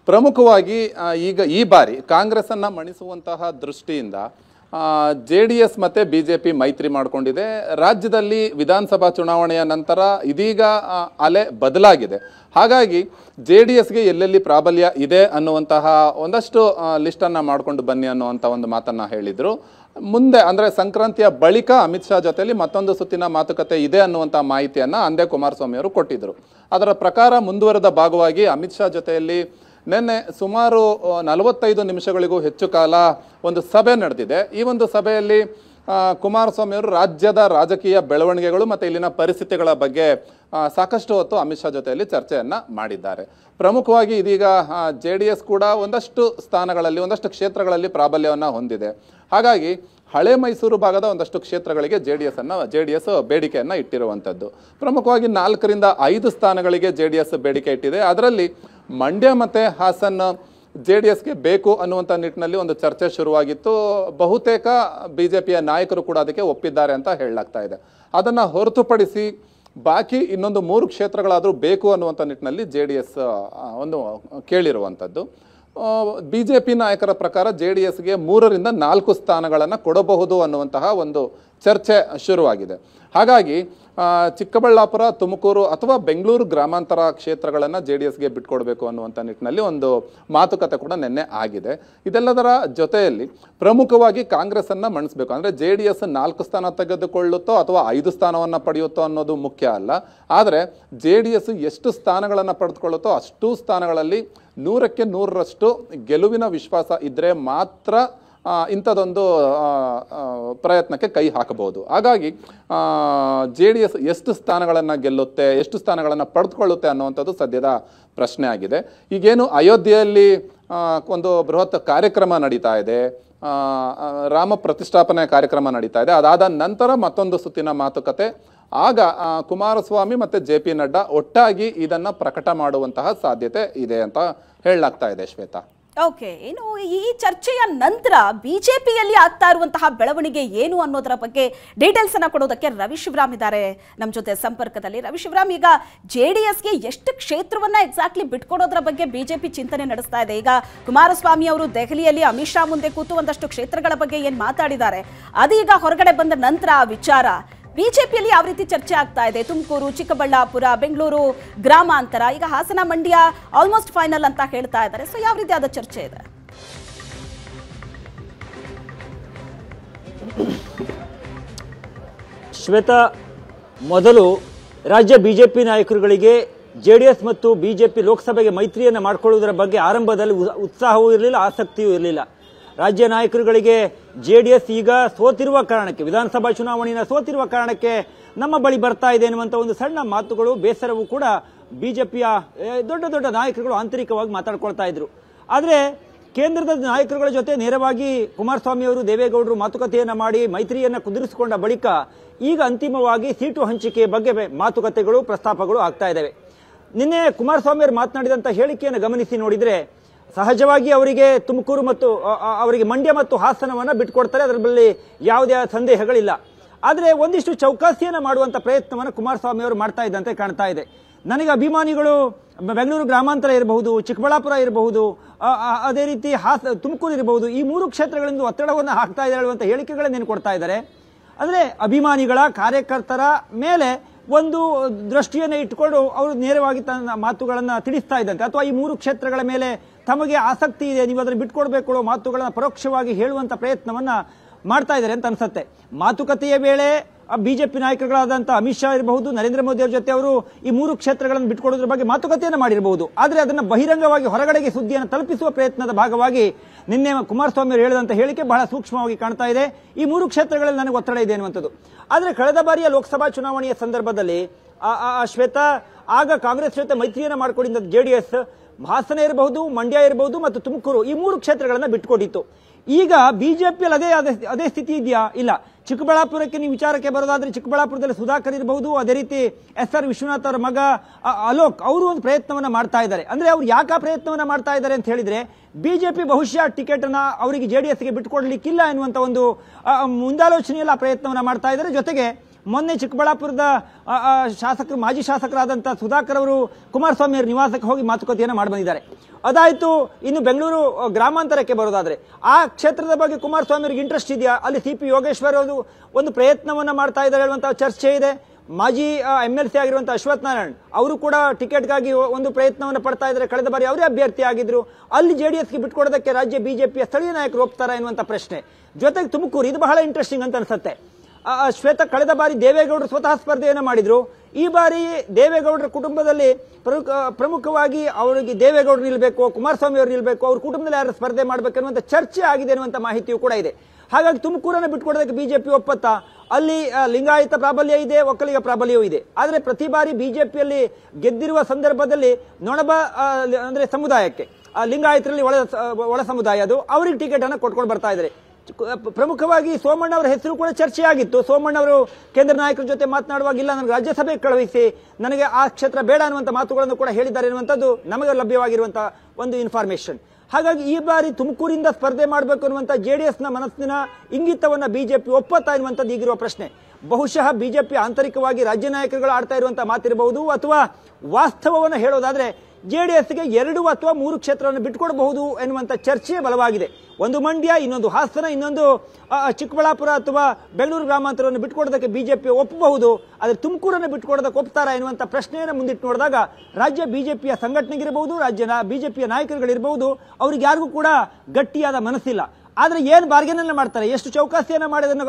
ಪ್ರಮುಖವಾಗಿ ಈಗ ಈ ಬಾರಿ ಕಾಂಗ್ರೆಸ್ಸನ್ನು ಮಣಿಸುವಂತಹ ದೃಷ್ಟಿಯಿಂದ ಜೆ ಡಿ ಎಸ್ ಮತ್ತು ಬಿ ಜೆ ಪಿ ಮೈತ್ರಿ ಮಾಡಿಕೊಂಡಿದೆ ರಾಜ್ಯದಲ್ಲಿ ವಿಧಾನಸಭಾ ಚುನಾವಣೆಯ ನಂತರ ಇದೀಗ ಅಲೆ ಬದಲಾಗಿದೆ ಹಾಗಾಗಿ ಜೆ ಡಿ ಎಸ್ಗೆ ಎಲ್ಲೆಲ್ಲಿ ಪ್ರಾಬಲ್ಯ ಇದೆ ಅನ್ನುವಂತಹ ಒಂದಷ್ಟು ಲಿಸ್ಟನ್ನು ಮಾಡಿಕೊಂಡು ಬನ್ನಿ ಅನ್ನುವಂಥ ಒಂದು ಮಾತನ್ನು ಹೇಳಿದರು ಮುಂದೆ ಅಂದರೆ ಸಂಕ್ರಾಂತಿಯ ಬಳಿಕ ಅಮಿತ್ ಶಾ ಜೊತೆಯಲ್ಲಿ ಮತ್ತೊಂದು ಸುತ್ತಿನ ಮಾತುಕತೆ ಇದೆ ಅನ್ನುವಂಥ ಮಾಹಿತಿಯನ್ನು ಅಂದೇ ಕುಮಾರಸ್ವಾಮಿಯವರು ಕೊಟ್ಟಿದ್ದರು ಅದರ ಪ್ರಕಾರ ಮುಂದುವರೆದ ಭಾಗವಾಗಿ ಅಮಿತ್ ಶಾ ಜೊತೆಯಲ್ಲಿ ನಿನ್ನೆ ಸುಮಾರು ನಲವತ್ತೈದು ನಿಮಿಷಗಳಿಗೂ ಹೆಚ್ಚು ಕಾಲ ಒಂದು ಸಭೆ ನಡೆದಿದೆ ಈ ಒಂದು ಸಭೆಯಲ್ಲಿ ಕುಮಾರಸ್ವಾಮಿಯವರು ರಾಜ್ಯದ ರಾಜಕೀಯ ಬೆಳವಣಿಗೆಗಳು ಮತ್ತು ಇಲ್ಲಿನ ಪರಿಸ್ಥಿತಿಗಳ ಬಗ್ಗೆ ಸಾಕಷ್ಟು ಹೊತ್ತು ಅಮಿತ್ ಶಾ ಜೊತೆಯಲ್ಲಿ ಚರ್ಚೆಯನ್ನು ಮಾಡಿದ್ದಾರೆ ಪ್ರಮುಖವಾಗಿ ಇದೀಗ ಜೆ ಡಿ ಎಸ್ ಕೂಡ ಒಂದಷ್ಟು ಸ್ಥಾನಗಳಲ್ಲಿ ಒಂದಷ್ಟು ಕ್ಷೇತ್ರಗಳಲ್ಲಿ ಪ್ರಾಬಲ್ಯವನ್ನು ಹೊಂದಿದೆ ಹಾಗಾಗಿ ಹಳೆ ಮೈಸೂರು ಭಾಗದ ಒಂದಷ್ಟು ಕ್ಷೇತ್ರಗಳಿಗೆ ಜೆ ಡಿ ಎಸ್ ಅನ್ನು ಜೆ ಡಿ ಎಸ್ ಬೇಡಿಕೆಯನ್ನು ಇಟ್ಟಿರುವಂಥದ್ದು ಪ್ರಮುಖವಾಗಿ ನಾಲ್ಕರಿಂದ ಐದು ಸ್ಥಾನಗಳಿಗೆ ಜೆ ಡಿ ಎಸ್ ಬೇಡಿಕೆ ಇಟ್ಟಿದೆ ಅದರಲ್ಲಿ ಮಂಡ್ಯ ಮತ್ತು ಹಾಸನ್ ಜೆ ಡಿ ಎಸ್ಗೆ ಬೇಕು ಅನ್ನುವಂಥ ನಿಟ್ಟಿನಲ್ಲಿ ಒಂದು ಚರ್ಚೆ ಶುರುವಾಗಿತ್ತು ಬಹುತೇಕ ಬಿ ಜೆ ಪಿಯ ನಾಯಕರು ಕೂಡ ಅದಕ್ಕೆ ಒಪ್ಪಿದ್ದಾರೆ ಅಂತ ಹೇಳಲಾಗ್ತಾ ಇದೆ ಅದನ್ನು ಹೊರತುಪಡಿಸಿ ಬಾಕಿ ಇನ್ನೊಂದು ಮೂರು ಕ್ಷೇತ್ರಗಳಾದರೂ ಬೇಕು ಅನ್ನುವಂಥ ನಿಟ್ಟಿನಲ್ಲಿ ಜೆ ಡಿ ಎಸ್ ಒಂದು ಕೇಳಿರುವಂಥದ್ದು ಬಿ ಜೆ ಪಿ ನಾಯಕರ ಪ್ರಕಾರ ಜೆ ಡಿ ಎಸ್ಗೆ ಮೂರರಿಂದ ನಾಲ್ಕು ಸ್ಥಾನಗಳನ್ನು ಕೊಡಬಹುದು ಅನ್ನುವಂತಹ ಒಂದು ಚರ್ಚೆ ಶುರುವಾಗಿದೆ ಹಾಗಾಗಿ ಚಿಕ್ಕಬಳ್ಳಾಪುರ ತುಮಕೂರು ಅಥವಾ ಬೆಂಗಳೂರು ಗ್ರಾಮಾಂತರ ಕ್ಷೇತ್ರಗಳನ್ನು ಜೆ ಡಿ ಎಸ್ಗೆ ಬಿಟ್ಕೊಡ್ಬೇಕು ಅನ್ನುವಂಥ ನಿಟ್ಟಿನಲ್ಲಿ ಒಂದು ಮಾತುಕತೆ ಕೂಡ ನಿನ್ನೆ ಆಗಿದೆ ಇದೆಲ್ಲದರ ಜೊತೆಯಲ್ಲಿ ಪ್ರಮುಖವಾಗಿ ಕಾಂಗ್ರೆಸ್ಸನ್ನು ಮಣಿಸಬೇಕು ಅಂದರೆ ಜೆ ಡಿ ಎಸ್ ನಾಲ್ಕು ಸ್ಥಾನ ತೆಗೆದುಕೊಳ್ಳುತ್ತೋ ಅಥವಾ ಐದು ಸ್ಥಾನವನ್ನು ಪಡೆಯುತ್ತೋ ಅನ್ನೋದು ಮುಖ್ಯ ಅಲ್ಲ ಆದರೆ ಜೆ ಡಿ ಎಸ್ ಎಷ್ಟು ಸ್ಥಾನಗಳನ್ನು ಪಡೆದುಕೊಳ್ಳುತ್ತೋ ಅಷ್ಟು ಸ್ಥಾನಗಳಲ್ಲಿ ನೂರಕ್ಕೆ ನೂರರಷ್ಟು ಗೆಲುವಿನ ವಿಶ್ವಾಸ ಇದ್ದರೆ ಮಾತ್ರ ಇಂಥದೊಂದು ಪ್ರಯತ್ನಕ್ಕೆ ಕೈ ಹಾಕಬಹುದು ಹಾಗಾಗಿ ಜೆ ಡಿ ಎಸ್ ಎಷ್ಟು ಸ್ಥಾನಗಳನ್ನು ಗೆಲ್ಲುತ್ತೆ ಎಷ್ಟು ಸ್ಥಾನಗಳನ್ನು ಪಡೆದುಕೊಳ್ಳುತ್ತೆ ಅನ್ನುವಂಥದ್ದು ಸದ್ಯದ ಪ್ರಶ್ನೆ ಆಗಿದೆ ಈಗೇನು ಅಯೋಧ್ಯೆಯಲ್ಲಿ ಒಂದು ಬೃಹತ್ ಕಾರ್ಯಕ್ರಮ ನಡೀತಾ ಇದೆ ರಾಮ ಪ್ರತಿಷ್ಠಾಪನೆ ಕಾರ್ಯಕ್ರಮ ನಡೀತಾ ಇದೆ ಅದಾದ ನಂತರ ಮತ್ತೊಂದು ಸುತ್ತಿನ ಮಾತುಕತೆ ಆಗ ಕುಮಾರಸ್ವಾಮಿ ಮತ್ತು ಜೆ ಪಿ ನಡ್ಡಾ ಒಟ್ಟಾಗಿ ಇದನ್ನು ಪ್ರಕಟ ಮಾಡುವಂತಹ ಸಾಧ್ಯತೆ ಇದೆ ಅಂತ ಹೇಳಲಾಗ್ತಾ ಇದೆ ಶ್ವೇತಾ ಓಕೆ ಏನು ಈ ಚರ್ಚೆಯ ನಂತರ ಬಿಜೆಪಿಯಲ್ಲಿ ಆಗ್ತಾ ಇರುವಂತಹ ಬೆಳವಣಿಗೆ ಏನು ಅನ್ನೋದರ ಬಗ್ಗೆ ಡೀಟೇಲ್ಸ್ ಅನ್ನ ಕೊಡೋದಕ್ಕೆ ರವಿ ಶಿವರಾಮ್ ಇದ್ದಾರೆ ನಮ್ಮ ಜೊತೆ ಸಂಪರ್ಕದಲ್ಲಿ ರವಿ ಶಿವರಾಮ್ ಈಗ ಜೆ ಡಿ ಎಸ್ಗೆ ಎಷ್ಟು ಕ್ಷೇತ್ರವನ್ನ ಎಕ್ಸಾಕ್ಟ್ಲಿ ಬಿಟ್ಕೊಡೋದ್ರ ಬಗ್ಗೆ ಬಿಜೆಪಿ ಚಿಂತನೆ ನಡೆಸ್ತಾ ಇದೆ ಈಗ ಕುಮಾರಸ್ವಾಮಿ ಅವರು ದೆಹಲಿಯಲ್ಲಿ ಅಮಿತ್ ಶಾ ಮುಂದೆ ಕೂತು ಒಂದಷ್ಟು ಕ್ಷೇತ್ರಗಳ ಬಗ್ಗೆ ಏನು ಮಾತಾಡಿದ್ದಾರೆ ಅದೀಗ ಹೊರಗಡೆ ಬಂದ ನಂತರ ಆ ವಿಚಾರ ಬಿಜೆಪಿಯಲ್ಲಿ ಯಾವ ರೀತಿ ಚರ್ಚೆ ಆಗ್ತಾ ಇದೆ ತುಮಕೂರು ಚಿಕ್ಕಬಳ್ಳಾಪುರ ಬೆಂಗಳೂರು ಗ್ರಾಮಾಂತರ ಈಗ ಹಾಸನ ಮಂಡ್ಯ ಆಲ್ಮೋಸ್ಟ್ ಫೈನಲ್ ಅಂತ ಹೇಳ್ತಾ ಇದ್ದಾರೆ ಸೊ ಯಾವ ರೀತಿಯಾದ ಚರ್ಚೆ ಇದೆ ಶ್ವೇತಾ ಮೊದಲು ರಾಜ್ಯ ಬಿಜೆಪಿ ನಾಯಕರುಗಳಿಗೆ ಜೆ ಡಿ ಎಸ್ ಮತ್ತು ಬಿಜೆಪಿ ಲೋಕಸಭೆಗೆ ಮೈತ್ರಿಯನ್ನು ಮಾಡಿಕೊಳ್ಳುವುದರ ಬಗ್ಗೆ ಆರಂಭದಲ್ಲಿ ಉತ್ಸಾಹವೂ ಇರಲಿಲ್ಲ ಆಸಕ್ತಿಯೂ ಇರಲಿಲ್ಲ ರಾಜ್ಯ ನಾಯಕರುಗಳಿಗೆ ಜೆಡಿಎಸ್ ಈಗ ಸೋತಿರುವ ಕಾರಣಕ್ಕೆ ವಿಧಾನಸಭಾ ಚುನಾವಣೆಯನ್ನು ಸೋತಿರುವ ಕಾರಣಕ್ಕೆ ನಮ್ಮ ಬಳಿ ಬರ್ತಾ ಇದೆ ಎನ್ನುವಂಥ ಒಂದು ಸಣ್ಣ ಮಾತುಗಳು ಬೇಸರವು ಕೂಡ ಬಿಜೆಪಿಯ ದೊಡ್ಡ ದೊಡ್ಡ ನಾಯಕರುಗಳು ಆಂತರಿಕವಾಗಿ ಮಾತಾಡ್ಕೊಳ್ತಾ ಇದ್ರು ಆದರೆ ಕೇಂದ್ರದ ನಾಯಕರುಗಳ ಜೊತೆ ನೇರವಾಗಿ ಕುಮಾರಸ್ವಾಮಿ ಅವರು ದೇವೇಗೌಡರು ಮಾತುಕತೆಯನ್ನು ಮಾಡಿ ಮೈತ್ರಿಯನ್ನು ಕುದುರಿಸಿಕೊಂಡ ಬಳಿಕ ಈಗ ಅಂತಿಮವಾಗಿ ಸೀಟು ಹಂಚಿಕೆ ಬಗ್ಗೆ ಮಾತುಕತೆಗಳು ಪ್ರಸ್ತಾಪಗಳು ಆಗ್ತಾ ಇದ್ದಾವೆ ನಿನ್ನೆ ಕುಮಾರಸ್ವಾಮಿ ಅವರು ಮಾತನಾಡಿದಂಥ ಹೇಳಿಕೆಯನ್ನು ಗಮನಿಸಿ ನೋಡಿದರೆ ಸಹಜವಾಗಿ ಅವರಿಗೆ ತುಮಕೂರು ಮತ್ತು ಅವರಿಗೆ ಮಂಡ್ಯ ಮತ್ತು ಹಾಸನವನ್ನು ಬಿಟ್ಕೊಡ್ತಾರೆ ಅದರ ಬಳಿ ಯಾವುದೇ ಸಂದೇಹಗಳಿಲ್ಲ ಆದರೆ ಒಂದಿಷ್ಟು ಚೌಕಾಸಿಯನ್ನು ಮಾಡುವಂಥ ಪ್ರಯತ್ನವನ್ನು ಕುಮಾರಸ್ವಾಮಿ ಅವರು ಮಾಡ್ತಾ ಇದ್ದಂತೆ ಕಾಣ್ತಾ ಇದೆ ನನಗೆ ಅಭಿಮಾನಿಗಳು ಬೆಂಗಳೂರು ಗ್ರಾಮಾಂತರ ಇರಬಹುದು ಚಿಕ್ಕಬಳ್ಳಾಪುರ ಇರಬಹುದು ಅದೇ ರೀತಿ ಹಾಸ ತುಮಕೂರು ಇರಬಹುದು ಈ ಮೂರು ಕ್ಷೇತ್ರಗಳಿಂದ ಒತ್ತಡವನ್ನು ಹಾಕ್ತಾ ಇದ್ದಾಳೆ ಅಂತ ಹೇಳಿಕೆಗಳನ್ನು ಕೊಡ್ತಾ ಇದ್ದಾರೆ ಅಂದರೆ ಅಭಿಮಾನಿಗಳ ಕಾರ್ಯಕರ್ತರ ಮೇಲೆ ಒಂದು ದೃಷ್ಟಿಯನ್ನು ಇಟ್ಟುಕೊಂಡು ಅವರು ನೇರವಾಗಿ ತನ್ನ ಮಾತುಗಳನ್ನು ತಿಳಿಸ್ತಾ ಇದ್ದಂತೆ ಅಥವಾ ಈ ಮೂರು ಕ್ಷೇತ್ರಗಳ ಮೇಲೆ ತಮಗೆ ಆಸಕ್ತಿ ಇದೆ ನೀವು ಅದನ್ನು ಬಿಟ್ಕೊಡ್ಬೇಕು ಮಾತುಗಳನ್ನು ಪರೋಕ್ಷವಾಗಿ ಹೇಳುವಂಥ ಪ್ರಯತ್ನವನ್ನು ಮಾಡ್ತಾ ಇದ್ದಾರೆ ಅಂತ ಅನಿಸುತ್ತೆ ಮಾತುಕತೆಯ ವೇಳೆ ಬಿಜೆಪಿ ನಾಯಕರುಗಳಾದಂತಹ ಅಮಿತ್ ಶಾ ಇರಬಹುದು ನರೇಂದ್ರ ಮೋದಿ ಅವರ ಜೊತೆ ಅವರು ಈ ಮೂರು ಕ್ಷೇತ್ರಗಳನ್ನು ಬಿಟ್ಕೊಡೋದ್ರ ಬಗ್ಗೆ ಮಾತುಕತೆಯನ್ನು ಮಾಡಿರಬಹುದು ಆದರೆ ಅದನ್ನು ಬಹಿರಂಗವಾಗಿ ಹೊರಗಡೆಗೆ ಸುದ್ದಿಯನ್ನು ತಲುಪಿಸುವ ಪ್ರಯತ್ನದ ಭಾಗವಾಗಿ ನಿನ್ನೆ ಕುಮಾರಸ್ವಾಮಿ ಅವರು ಹೇಳಿದಂಥ ಹೇಳಿಕೆ ಬಹಳ ಸೂಕ್ಷ್ಮವಾಗಿ ಕಾಣ್ತಾ ಇದೆ ಈ ಮೂರು ಕ್ಷೇತ್ರಗಳಲ್ಲಿ ನನಗೆ ಒತ್ತಡ ಇದೆ ಅನ್ನುವಂಥದ್ದು ಆದರೆ ಕಳೆದ ಬಾರಿಯ ಲೋಕಸಭಾ ಚುನಾವಣೆಯ ಸಂದರ್ಭದಲ್ಲಿ ಶ್ವೇತಾ ಆಗ ಕಾಂಗ್ರೆಸ್ ಜೊತೆ ಮೈತ್ರಿಯನ್ನು ಮಾಡಿಕೊಂಡಿದ್ದ ಜೆಡಿಎಸ್ ಹಾಸನ ಇರಬಹುದು ಮಂಡ್ಯ ಇರಬಹುದು ಮತ್ತು ತುಮಕೂರು ಈ ಮೂರು ಕ್ಷೇತ್ರಗಳನ್ನು ಬಿಟ್ಟುಕೊಂಡಿತ್ತು ಈಗ ಬಿ ಜೆ ಪಿಯಲ್ಲಿ ಅದೇ ಅದೇ ಅದೇ ಸ್ಥಿತಿ ಇದೆಯಾ ಇಲ್ಲ ಚಿಕ್ಕಬಳ್ಳಾಪುರಕ್ಕೆ ನೀವು ವಿಚಾರಕ್ಕೆ ಬರೋದಾದ್ರೆ ಚಿಕ್ಕಬಳ್ಳಾಪುರದಲ್ಲಿ ಸುಧಾಕರ್ ಇರಬಹುದು ಅದೇ ರೀತಿ ಎಸ್ ಆರ್ ವಿಶ್ವನಾಥ್ ಅವರ ಮಗ ಅಲೋಕ್ ಅವರು ಒಂದು ಪ್ರಯತ್ನವನ್ನ ಮಾಡ್ತಾ ಇದ್ದಾರೆ ಅಂದ್ರೆ ಅವ್ರು ಯಾಕೆ ಆ ಪ್ರಯತ್ನವನ್ನ ಮಾಡ್ತಾ ಇದ್ದಾರೆ ಅಂತ ಹೇಳಿದ್ರೆ ಬಿಜೆಪಿ ಬಹುಶಃ ಟಿಕೆಟ್ ಅನ್ನ ಅವರಿಗೆ ಜೆಡಿಎಸ್ಗೆ ಬಿಟ್ಟುಕೊಡ್ಲಿಕ್ಕಿಲ್ಲ ಎನ್ನುವಂತ ಒಂದು ಮುಂದಾಲೋಚನೆಯಲ್ಲಿ ಆ ಪ್ರಯತ್ನವನ್ನ ಮಾಡ್ತಾ ಇದ್ದಾರೆ ಜೊತೆಗೆ ಮೊನ್ನೆ ಚಿಕ್ಕಬಳ್ಳಾಪುರದ ಶಾಸಕರು ಮಾಜಿ ಶಾಸಕರಾದಂಥ ಸುಧಾಕರ್ ಅವರು ಕುಮಾರಸ್ವಾಮಿ ಅವರ ನಿವಾಸಕ್ಕೆ ಹೋಗಿ ಮಾತುಕತೆಯನ್ನು ಮಾಡಿ ಬಂದಿದ್ದಾರೆ ಅದಾಯಿತು ಇನ್ನು ಬೆಂಗಳೂರು ಗ್ರಾಮಾಂತರಕ್ಕೆ ಬರೋದಾದರೆ ಆ ಕ್ಷೇತ್ರದ ಬಗ್ಗೆ ಕುಮಾರಸ್ವಾಮಿ ಅವರಿಗೆ ಇಂಟ್ರೆಸ್ಟ್ ಇದೆಯಾ ಅಲ್ಲಿ ಸಿ ಪಿ ಯೋಗೇಶ್ವರ್ ಅವರು ಒಂದು ಪ್ರಯತ್ನವನ್ನು ಮಾಡ್ತಾ ಇದ್ದಾರೆ ಹೇಳುವಂಥ ಚರ್ಚೆ ಇದೆ ಮಾಜಿ ಎಮ್ ಎಲ್ ಸಿ ಆಗಿರುವಂಥ ಅಶ್ವಥ್ ನಾರಾಯಣ್ ಅವರು ಕೂಡ ಟಿಕೆಟ್ಗಾಗಿ ಒಂದು ಪ್ರಯತ್ನವನ್ನು ಪಡ್ತಾ ಇದ್ದಾರೆ ಕಳೆದ ಬಾರಿ ಅವರೇ ಅಭ್ಯರ್ಥಿ ಆಗಿದ್ರು ಅಲ್ಲಿ ಜೆ ಡಿ ಎಸ್ಗೆ ಬಿಟ್ಕೊಡೋದಕ್ಕೆ ರಾಜ್ಯ ಬಿಜೆಪಿಯ ಸ್ಥಳೀಯ ನಾಯಕರು ಹೋಗ್ತಾರಾ ಎನ್ನುವಂಥ ಪ್ರಶ್ನೆ ಜೊತೆಗೆ ತುಮಕೂರು ಇದು ಬಹಳ ಇಂಟ್ರೆಸ್ಟಿಂಗ್ ಅಂತ ಅನಿಸುತ್ತೆ ಶ್ವೇತ ಕಳೆದ ಬಾರಿ ದೇವೇಗೌಡರು ಸ್ವತಃ ಸ್ಪರ್ಧೆಯನ್ನು ಮಾಡಿದರು ಈ ಬಾರಿ ದೇವೇಗೌಡರ ಕುಟುಂಬದಲ್ಲಿ ಪ್ರಮುಖ ಪ್ರಮುಖವಾಗಿ ಅವರಿಗೆ ದೇವೇಗೌಡರು ನಿಲ್ಲಬೇಕು ಕುಮಾರಸ್ವಾಮಿ ಅವರು ನಿಲ್ಲಬೇಕು ಅವ್ರ ಕುಟುಂಬದಲ್ಲಿ ಯಾರು ಸ್ಪರ್ಧೆ ಮಾಡಬೇಕು ಚರ್ಚೆ ಆಗಿದೆ ಅನ್ನುವಂಥ ಮಾಹಿತಿಯೂ ಕೂಡ ಇದೆ ಹಾಗಾಗಿ ತುಮಕೂರನ್ನು ಬಿಟ್ಕೊಡೋದಕ್ಕೆ ಬಿಜೆಪಿ ಒಪ್ಪತ್ತಾ ಅಲ್ಲಿ ಲಿಂಗಾಯತ ಪ್ರಾಬಲ್ಯ ಇದೆ ಒಕ್ಕಲಿಗ ಪ್ರಾಬಲ್ಯವೂ ಇದೆ ಆದರೆ ಪ್ರತಿ ಬಾರಿ ಬಿಜೆಪಿಯಲ್ಲಿ ಗೆದ್ದಿರುವ ಸಂದರ್ಭದಲ್ಲಿ ನೊಣಬ ಅಂದರೆ ಸಮುದಾಯಕ್ಕೆ ಲಿಂಗಾಯತರಲ್ಲಿ ಒಳ ಒಳ ಸಮುದಾಯ ಅದು ಅವರಿಗೆ ಟಿಕೆಟನ್ನು ಕೊಟ್ಕೊಂಡು ಬರ್ತಾ ಇದ್ದಾರೆ ಪ್ರಮುಖವಾಗಿ ಸೋಮಣ್ಣ ಅವರ ಹೆಸರು ಕೂಡ ಚರ್ಚೆಯಾಗಿತ್ತು ಸೋಮಣ್ಣ ಅವರು ಕೇಂದ್ರ ನಾಯಕರ ಜೊತೆ ಮಾತನಾಡುವಾಗ ಇಲ್ಲ ನನಗೆ ರಾಜ್ಯಸಭೆಗೆ ಕಳುಹಿಸಿ ನನಗೆ ಆ ಕ್ಷೇತ್ರ ಬೇಡ ಅನ್ನುವಂಥ ಮಾತುಗಳನ್ನು ಕೂಡ ಹೇಳಿದ್ದಾರೆ ಅನ್ನುವಂಥದ್ದು ನಮಗೆ ಲಭ್ಯವಾಗಿರುವಂಥ ಒಂದು ಇನ್ಫಾರ್ಮೇಷನ್ ಹಾಗಾಗಿ ಈ ಬಾರಿ ತುಮಕೂರಿಂದ ಸ್ಪರ್ಧೆ ಮಾಡಬೇಕು ಅನ್ನುವಂಥ ಜೆ ಡಿ ಎಸ್ನ ಮನಸ್ಸಿನ ಇಂಗಿತವನ್ನು ಬಿಜೆಪಿ ಒಪ್ಪತ್ತಾ ಇರುವಂಥದ್ದು ಈಗಿರುವ ಪ್ರಶ್ನೆ ಬಹುಶಃ ಬಿಜೆಪಿ ಆಂತರಿಕವಾಗಿ ರಾಜ್ಯ ನಾಯಕರುಗಳು ಆಡ್ತಾ ಇರುವಂಥ ಮಾತಿರಬಹುದು ಅಥವಾ ವಾಸ್ತವವನ್ನು ಹೇಳೋದಾದರೆ ಜೆ ಡಿ ಎಸ್ಗೆ ಎರಡು ಅಥವಾ ಮೂರು ಕ್ಷೇತ್ರವನ್ನು ಬಿಟ್ಟುಕೊಡಬಹುದು ಎನ್ನುವಂಥ ಚರ್ಚೆ ಬಲವಾಗಿದೆ ಒಂದು ಮಂಡ್ಯ ಇನ್ನೊಂದು ಹಾಸನ ಇನ್ನೊಂದು ಚಿಕ್ಕಬಳ್ಳಾಪುರ ಅಥವಾ ಬೆಂಗಳೂರು ಗ್ರಾಮಾಂತರವನ್ನು ಬಿಟ್ಕೊಡೋದಕ್ಕೆ ಬಿಜೆಪಿ ಒಪ್ಪಬಹುದು ಆದರೆ ತುಮಕೂರನ್ನು ಬಿಟ್ಕೊಡೋದಕ್ಕೆ ಒಪ್ತಾರಾ ಎನ್ನುವಂಥ ಪ್ರಶ್ನೆಯನ್ನು ಮುಂದಿಟ್ಟು ನೋಡಿದಾಗ ರಾಜ್ಯ ಬಿಜೆಪಿಯ ಸಂಘಟನೆಗಿರಬಹುದು ರಾಜ್ಯ ಬಿಜೆಪಿಯ ನಾಯಕರುಗಳಿರಬಹುದು ಅವ್ರಿಗೆ ಯಾರಿಗೂ ಕೂಡ ಗಟ್ಟಿಯಾದ ಮನಸ್ಸಿಲ್ಲ ಆದರೆ ಏನು ಬಾರ್ಗೇನನ್ನು ಮಾಡ್ತಾರೆ ಎಷ್ಟು ಚೌಕಾಸಿಯನ್ನು ಮಾಡಿದನ್ನು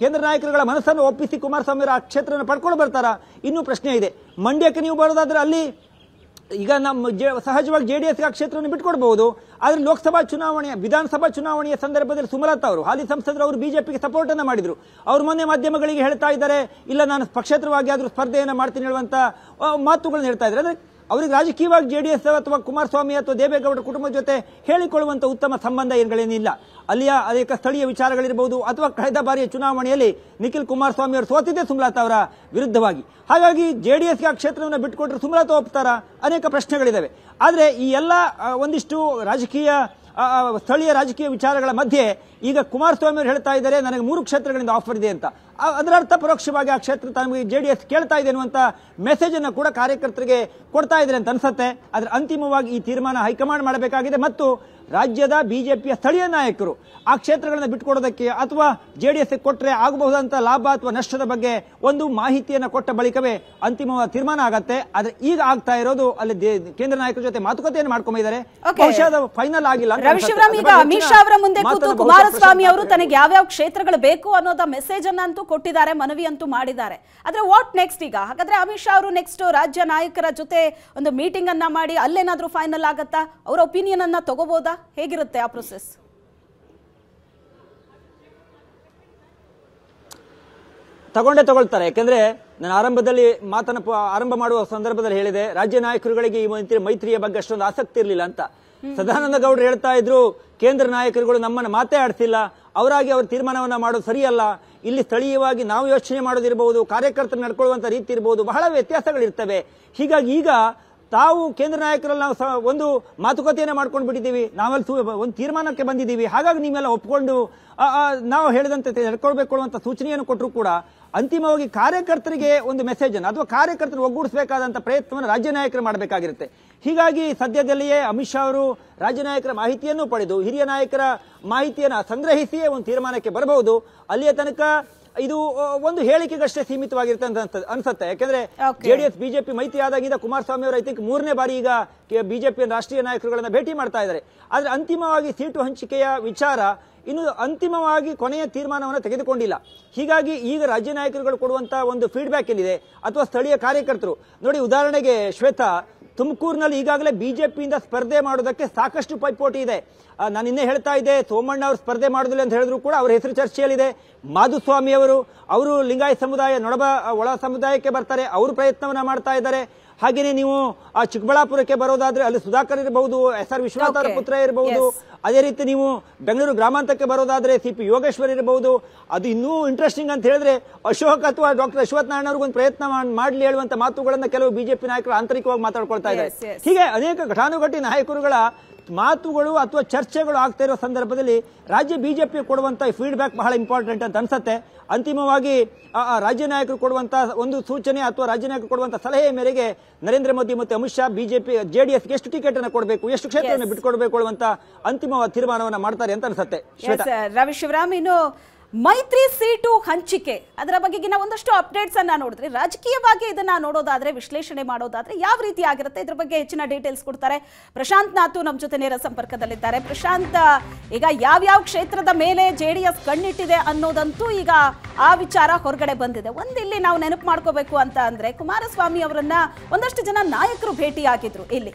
ಕೇಂದ್ರ ನಾಯಕರುಗಳ ಮನಸ್ಸನ್ನು ಒಪ್ಪಿಸಿ ಕುಮಾರಸ್ವಾಮಿ ಆ ಕ್ಷೇತ್ರವನ್ನು ಪಡ್ಕೊಂಡು ಬರ್ತಾರಾ ಇನ್ನೂ ಪ್ರಶ್ನೆ ಇದೆ ಮಂಡ್ಯಕ್ಕೆ ನೀವು ಬರೋದಾದ್ರೆ ಅಲ್ಲಿ ಈಗ ನಮ್ಮ ಜೆ ಸಹಜವಾಗಿ ಜೆ ಡಿ ಎಸ್ಗೆ ಆ ಕ್ಷೇತ್ರವನ್ನು ಬಿಟ್ಕೊಡ್ಬಹುದು ಆದರೆ ಲೋಕಸಭಾ ಚುನಾವಣೆಯ ವಿಧಾನಸಭಾ ಚುನಾವಣೆಯ ಸಂದರ್ಭದಲ್ಲಿ ಸುಮಲತಾ ಅವರು ಹಾಲಿ ಸಂಸದರು ಅವರು ಬಿಜೆಪಿಗೆ ಸಪೋರ್ಟ್ ಅನ್ನು ಮಾಡಿದ್ರು ಅವರು ಮೊನ್ನೆ ಮಾಧ್ಯಮಗಳಿಗೆ ಹೇಳ್ತಾ ಇದ್ದಾರೆ ಇಲ್ಲ ನಾನು ಪಕ್ಷೇತರವಾಗಿ ಆದರೂ ಸ್ಪರ್ಧೆಯನ್ನು ಮಾಡ್ತೀನಿ ಹೇಳುವಂತ ಮಾತುಗಳನ್ನು ಹೇಳ್ತಾ ಇದ್ದಾರೆ ಅವರಿಗೆ ರಾಜಕೀಯವಾಗಿ ಜೆ ಡಿ ಎಸ್ ಅಥವಾ ಕುಮಾರಸ್ವಾಮಿ ಅಥವಾ ದೇವೇಗೌಡರ ಕುಟುಂಬದ ಜೊತೆ ಹೇಳಿಕೊಳ್ಳುವಂಥ ಉತ್ತಮ ಸಂಬಂಧ ಏನುಗಳೇನಿಲ್ಲ ಅಲ್ಲಿಯ ಅನೇಕ ಸ್ಥಳೀಯ ವಿಚಾರಗಳಿರ್ಬೋದು ಅಥವಾ ಕಳೆದ ಬಾರಿಯ ಚುನಾವಣೆಯಲ್ಲಿ ನಿಖಿಲ್ ಕುಮಾರಸ್ವಾಮಿ ಅವರು ಸೋತಿದ್ದೆ ಸುಮಲತಾ ಅವರ ವಿರುದ್ಧವಾಗಿ ಹಾಗಾಗಿ ಜೆ ಡಿ ಎಸ್ಗೆ ಆ ಕ್ಷೇತ್ರವನ್ನು ಬಿಟ್ಟುಕೊಟ್ರೆ ಸುಮಲತಾ ಒಪ್ತಾರ ಅನೇಕ ಪ್ರಶ್ನೆಗಳಿದ್ದಾವೆ ಆದರೆ ಈ ಎಲ್ಲ ಒಂದಿಷ್ಟು ರಾಜಕೀಯ ಸ್ಥಳೀಯ ರಾಜಕೀಯ ವಿಚಾರಗಳ ಮಧ್ಯೆ ಈಗ ಕುಮಾರಸ್ವಾಮಿ ಅವರು ಹೇಳ್ತಾ ಇದ್ದಾರೆ ನನಗೆ ಮೂರು ಕ್ಷೇತ್ರಗಳಿಂದ ಆಫರ್ ಇದೆ ಅಂತ ಅದರರ್ಥ ಪರೋಕ್ಷವಾಗಿ ಆ ಕ್ಷೇತ್ರ ತಮಗೆ ಜೆ ಡಿ ಎಸ್ ಕೇಳ್ತಾ ಇದೆ ಅನ್ನುವಂಥ ಮೆಸೇಜನ್ನು ಕೂಡ ಕಾರ್ಯಕರ್ತರಿಗೆ ಕೊಡ್ತಾ ಇದ್ದಾರೆ ಅಂತ ಅನ್ಸುತ್ತೆ ಆದರೆ ಅಂತಿಮವಾಗಿ ಈ ತೀರ್ಮಾನ ಹೈಕಮಾಂಡ್ ಮಾಡಬೇಕಾಗಿದೆ ಮತ್ತು ರಾಜ್ಯದ ಬಿಜೆಪಿಯ ಸ್ಥಳೀಯ ನಾಯಕರು ಆ ಕ್ಷೇತ್ರಗಳನ್ನ ಬಿಟ್ಕೊಡೋದಕ್ಕೆ ಅಥವಾ ಜೆ ಡಿ ಎಸ್ ಕೊಟ್ಟರೆ ಆಗಬಹುದಂತ ಲಾಭ ಅಥವಾ ನಷ್ಟದ ಬಗ್ಗೆ ಒಂದು ಮಾಹಿತಿಯನ್ನು ಕೊಟ್ಟ ಬಳಿಕವೇ ಅಂತಿಮವಾದ ತೀರ್ಮಾನ ಆಗತ್ತೆ ಆದ್ರೆ ಈಗ ಆಗ್ತಾ ಇರೋದು ಅಲ್ಲಿ ಕೇಂದ್ರ ನಾಯಕರ ಜೊತೆ ಮಾತುಕತೆಯನ್ನು ಮಾಡ್ಕೊಂಡಿದ್ದಾರೆ ಬಹುಶಃ ಫೈನಲ್ ಆಗಿಲ್ಲ ಅಮಿತ್ ಮುಂದೆ ಕೂತು ಕುಮಾರಸ್ವಾಮಿ ಅವರು ತನಗೆ ಯಾವ್ಯಾವ ಕ್ಷೇತ್ರಗಳು ಬೇಕು ಅನ್ನೋದ ಮೆಸೇಜ್ ಅನ್ನ ಅಂತೂ ಕೊಟ್ಟಿದ್ದಾರೆ ಮನವಿ ಅಂತೂ ಮಾಡಿದ್ದಾರೆ ಆದ್ರೆ ವಾಟ್ ನೆಕ್ಸ್ಟ್ ಈಗ ಹಾಗಾದ್ರೆ ಅಮಿತ್ ಶಾ ಅವರು ನೆಕ್ಸ್ಟ್ ರಾಜ್ಯ ನಾಯಕರ ಜೊತೆ ಒಂದು ಮೀಟಿಂಗ್ ಅನ್ನ ಮಾಡಿ ಅಲ್ಲೇನಾದ್ರೂ ಫೈನಲ್ ಆಗತ್ತಾ ಅವರ ಒಪಿನಿಯನ್ ಅನ್ನ ತಗೋಬಹುದಾ ಹೇಗಿರುತ್ತೆ ಆ ಪ್ರೊಸೆಸ್ ತಗೊಂಡೇ ತಗೊಳ್ತಾರೆ ಯಾಕೆಂದ್ರೆ ನಾನು ಆರಂಭದಲ್ಲಿ ಮಾತನ ಆರಂಭ ಮಾಡುವ ಸಂದರ್ಭದಲ್ಲಿ ಹೇಳಿದೆ ರಾಜ್ಯ ನಾಯಕರುಗಳಿಗೆ ಈ ಮೈತ್ರಿಯ ಬಗ್ಗೆ ಅಷ್ಟೊಂದು ಆಸಕ್ತಿ ಇರಲಿಲ್ಲ ಅಂತ ಸದಾನಂದ ಗೌಡರು ಹೇಳ್ತಾ ಇದ್ರು ಕೇಂದ್ರ ನಾಯಕರುಗಳು ನಮ್ಮನ್ನ ಮಾತೇ ಆಡ್ತಿಲ್ಲ ಅವರಾಗಿ ಅವರು ತೀರ್ಮಾನವನ್ನ ಮಾಡೋದು ಸರಿಯಲ್ಲ ಇಲ್ಲಿ ಸ್ಥಳೀಯವಾಗಿ ನಾವು ಯೋಚನೆ ಮಾಡೋದಿರಬಹುದು ಕಾರ್ಯಕರ್ತರು ನಡ್ಕೊಳ್ಳುವಂತ ರೀತಿ ಇರಬಹುದು ಬಹಳ ವ್ಯತ್ಯಾಸಗಳಿರ್ತವೆ ಹೀಗಾಗಿ ಈಗ ತಾವು ಕೇಂದ್ರ ನಾಯಕರಲ್ಲಿ ನಾವು ಒಂದು ಮಾತುಕತೆಯನ್ನು ಮಾಡ್ಕೊಂಡು ಬಿಟ್ಟಿದ್ದೀವಿ ನಾವಲ್ಲಿ ಒಂದು ತೀರ್ಮಾನಕ್ಕೆ ಬಂದಿದ್ದೀವಿ ಹಾಗಾಗಿ ನೀವೆಲ್ಲ ಒಪ್ಕೊಂಡು ನಾವು ಹೇಳಿದಂತೆ ನಡ್ಕೊಳ್ಬೇಕು ಅಂತ ಸೂಚನೆಯನ್ನು ಕೊಟ್ಟರು ಕೂಡ ಅಂತಿಮವಾಗಿ ಕಾರ್ಯಕರ್ತರಿಗೆ ಒಂದು ಮೆಸೇಜ್ ಅನ್ನು ಅಥವಾ ಕಾರ್ಯಕರ್ತರು ಒಗ್ಗೂಡಿಸಬೇಕಾದಂಥ ಪ್ರಯತ್ನವನ್ನು ರಾಜ್ಯ ನಾಯಕರು ಮಾಡಬೇಕಾಗಿರುತ್ತೆ ಹೀಗಾಗಿ ಸದ್ಯದಲ್ಲಿಯೇ ಅಮಿತ್ ಶಾ ಅವರು ರಾಜ್ಯ ನಾಯಕರ ಮಾಹಿತಿಯನ್ನು ಪಡೆದು ಹಿರಿಯ ನಾಯಕರ ಮಾಹಿತಿಯನ್ನು ಸಂಗ್ರಹಿಸಿಯೇ ಒಂದು ತೀರ್ಮಾನಕ್ಕೆ ಬರಬಹುದು ಅಲ್ಲಿಯ ತನಕ ಇದು ಒಂದು ಹೇಳಿಕೆಗಷ್ಟೇ ಸೀಮಿತವಾಗಿರುತ್ತೆ ಅಂತ ಅನ್ಸುತ್ತೆ ಯಾಕಂದ್ರೆ ಜೆಡಿಎಸ್ ಬಿಜೆಪಿ ಮೈತ್ರಿ ಆದಾಗಿಂದ ಕುಮಾರಸ್ವಾಮಿ ಅವರು ಐ ತಿಂಕ್ ಮೂರನೇ ಬಾರಿ ಈಗ ಬಿಜೆಪಿಯ ರಾಷ್ಟ್ರೀಯ ನಾಯಕರುಗಳನ್ನ ಭೇಟಿ ಮಾಡ್ತಾ ಇದ್ದಾರೆ ಆದ್ರೆ ಅಂತಿಮವಾಗಿ ಸೀಟು ಹಂಚಿಕೆಯ ವಿಚಾರ ಇನ್ನು ಅಂತಿಮವಾಗಿ ಕೊನೆಯ ತೀರ್ಮಾನವನ್ನು ತೆಗೆದುಕೊಂಡಿಲ್ಲ ಹೀಗಾಗಿ ಈಗ ರಾಜ್ಯ ನಾಯಕರುಗಳು ಕೊಡುವಂತಹ ಒಂದು ಫೀಡ್ಬ್ಯಾಕ್ ಏನಿದೆ ಅಥವಾ ಸ್ಥಳೀಯ ಕಾರ್ಯಕರ್ತರು ನೋಡಿ ಉದಾಹರಣೆಗೆ ಶ್ವೇತಾ ತುಮಕೂರಿನಲ್ಲಿ ಈಗಾಗಲೇ ಬಿಜೆಪಿಯಿಂದ ಸ್ಪರ್ಧೆ ಮಾಡೋದಕ್ಕೆ ಸಾಕಷ್ಟು ಪೈಪೋಟಿ ಇದೆ ನಾನು ಇನ್ನೇ ಹೇಳ್ತಾ ಇದ್ದೆ ಸೋಮಣ್ಣ ಅವರು ಸ್ಪರ್ಧೆ ಮಾಡೋದಿಲ್ಲ ಅಂತ ಹೇಳಿದ್ರು ಕೂಡ ಅವರ ಹೆಸರು ಚರ್ಚೆಯಲ್ಲಿದೆ ಮಾಧುಸ್ವಾಮಿಯವರು ಅವರು ಲಿಂಗಾಯತ ಸಮುದಾಯ ನೊಡಬ ಒಳ ಸಮುದಾಯಕ್ಕೆ ಬರ್ತಾರೆ ಅವರು ಪ್ರಯತ್ನವನ್ನು ಮಾಡ್ತಾ ಇದ್ದಾರೆ ಹಾಗೆಯೇ ನೀವು ಆ ಚಿಕ್ಕಬಳ್ಳಾಪುರಕ್ಕೆ ಬರೋದಾದ್ರೆ ಅಲ್ಲಿ ಸುಧಾಕರ್ ಇರಬಹುದು ಎಸ್ ಆರ್ ವಿಶ್ವನಾಥ್ ಪುತ್ರ ಇರಬಹುದು ಅದೇ ರೀತಿ ನೀವು ಬೆಂಗಳೂರು ಗ್ರಾಮಾಂತರಕ್ಕೆ ಬರೋದಾದ್ರೆ ಸಿ ಪಿ ಯೋಗೇಶ್ವರ್ ಇರಬಹುದು ಅದು ಇನ್ನೂ ಇಂಟ್ರೆಸ್ಟಿಂಗ್ ಅಂತ ಹೇಳಿದ್ರೆ ಅಶೋಕ್ ಅಥವಾ ಡಾಕ್ಟರ್ ಅಶ್ವಥ್ ನಾರಾಯಣ ಅವ್ರಿಗೊಂದು ಪ್ರಯತ್ನ ಮಾಡಲಿ ಹೇಳುವಂತ ಮಾತುಗಳನ್ನ ಕೆಲವು ಬಿಜೆಪಿ ನಾಯಕರು ಆಂತರಿಕವಾಗಿ ಮಾತಾಡ್ಕೊಳ್ತಾ ಇದ್ದಾರೆ ಹೀಗೆ ಅನೇಕ ಘಟಾನುಘಟಿ ನಾಯಕರುಗಳ ಮಾತುಗಳು ಅಥವಾ ಚರ್ಚೆಗಳು ಆಗ್ತಾ ಇರೋ ಸಂದರ್ಭದಲ್ಲಿ ರಾಜ್ಯ ಬಿಜೆಪಿ ಕೊಡುವಂಥ ಫೀಡ್ಬ್ಯಾಕ್ ಬಹಳ ಇಂಪಾರ್ಟೆಂಟ್ ಅಂತ ಅನ್ಸುತ್ತೆ ಅಂತಿಮವಾಗಿ ರಾಜ್ಯ ನಾಯಕರು ಕೊಡುವಂತಹ ಒಂದು ಸೂಚನೆ ಅಥವಾ ರಾಜ್ಯ ನಾಯಕರು ಕೊಡುವಂಥ ಸಲಹೆ ಮೇರೆಗೆ ನರೇಂದ್ರ ಮೋದಿ ಮತ್ತು ಅಮಿತ್ ಶಾ ಬಿಜೆಪಿ ಜೆಡಿಎಸ್ಗೆ ಎಷ್ಟು ಟಿಕೆಟ್ ಅನ್ನು ಕೊಡಬೇಕು ಎಷ್ಟು ಕ್ಷೇತ್ರವನ್ನು ಬಿಟ್ಟುಕೊಡಬೇಕು ಅನ್ನುವಂಥ ಅಂತಿಮ ತೀರ್ಮಾನವನ್ನು ಮಾಡ್ತಾರೆ ಅಂತ ಅನ್ಸುತ್ತೆ ರವಿ ಶಿವರಾಮ್ ಇನ್ನು ಮೈತ್ರಿ ಸೀಟು ಹಂಚಿಕೆ ಅದರ ಬಗೆಗಿನ ಒಂದಷ್ಟು ಅಪ್ಡೇಟ್ಸ್ ಅನ್ನ ನೋಡಿದ್ರೆ ರಾಜಕೀಯವಾಗಿ ಇದನ್ನ ನೋಡೋದಾದ್ರೆ ವಿಶ್ಲೇಷಣೆ ಮಾಡೋದಾದ್ರೆ ಯಾವ ರೀತಿ ಆಗಿರುತ್ತೆ ಇದ್ರ ಬಗ್ಗೆ ಹೆಚ್ಚಿನ ಡೀಟೇಲ್ಸ್ ಕೊಡ್ತಾರೆ ಪ್ರಶಾಂತ್ ನಾಥು ನಮ್ಮ ಜೊತೆ ನೇರ ಸಂಪರ್ಕದಲ್ಲಿದ್ದಾರೆ ಪ್ರಶಾಂತ್ ಈಗ ಯಾವ ಯಾವ ಕ್ಷೇತ್ರದ ಮೇಲೆ ಜೆ ಡಿ ಎಸ್ ಕಣ್ಣಿಟ್ಟಿದೆ ಅನ್ನೋದಂತೂ ಈಗ ಆ ವಿಚಾರ ಹೊರಗಡೆ ಬಂದಿದೆ ಇಲ್ಲಿ ನಾವು ನೆನಪು ಮಾಡ್ಕೋಬೇಕು ಅಂತ ಅಂದ್ರೆ ಕುಮಾರಸ್ವಾಮಿ ಅವರನ್ನ ಒಂದಷ್ಟು ಜನ ನಾಯಕರು ಭೇಟಿಯಾಗಿದ್ರು ಇಲ್ಲಿ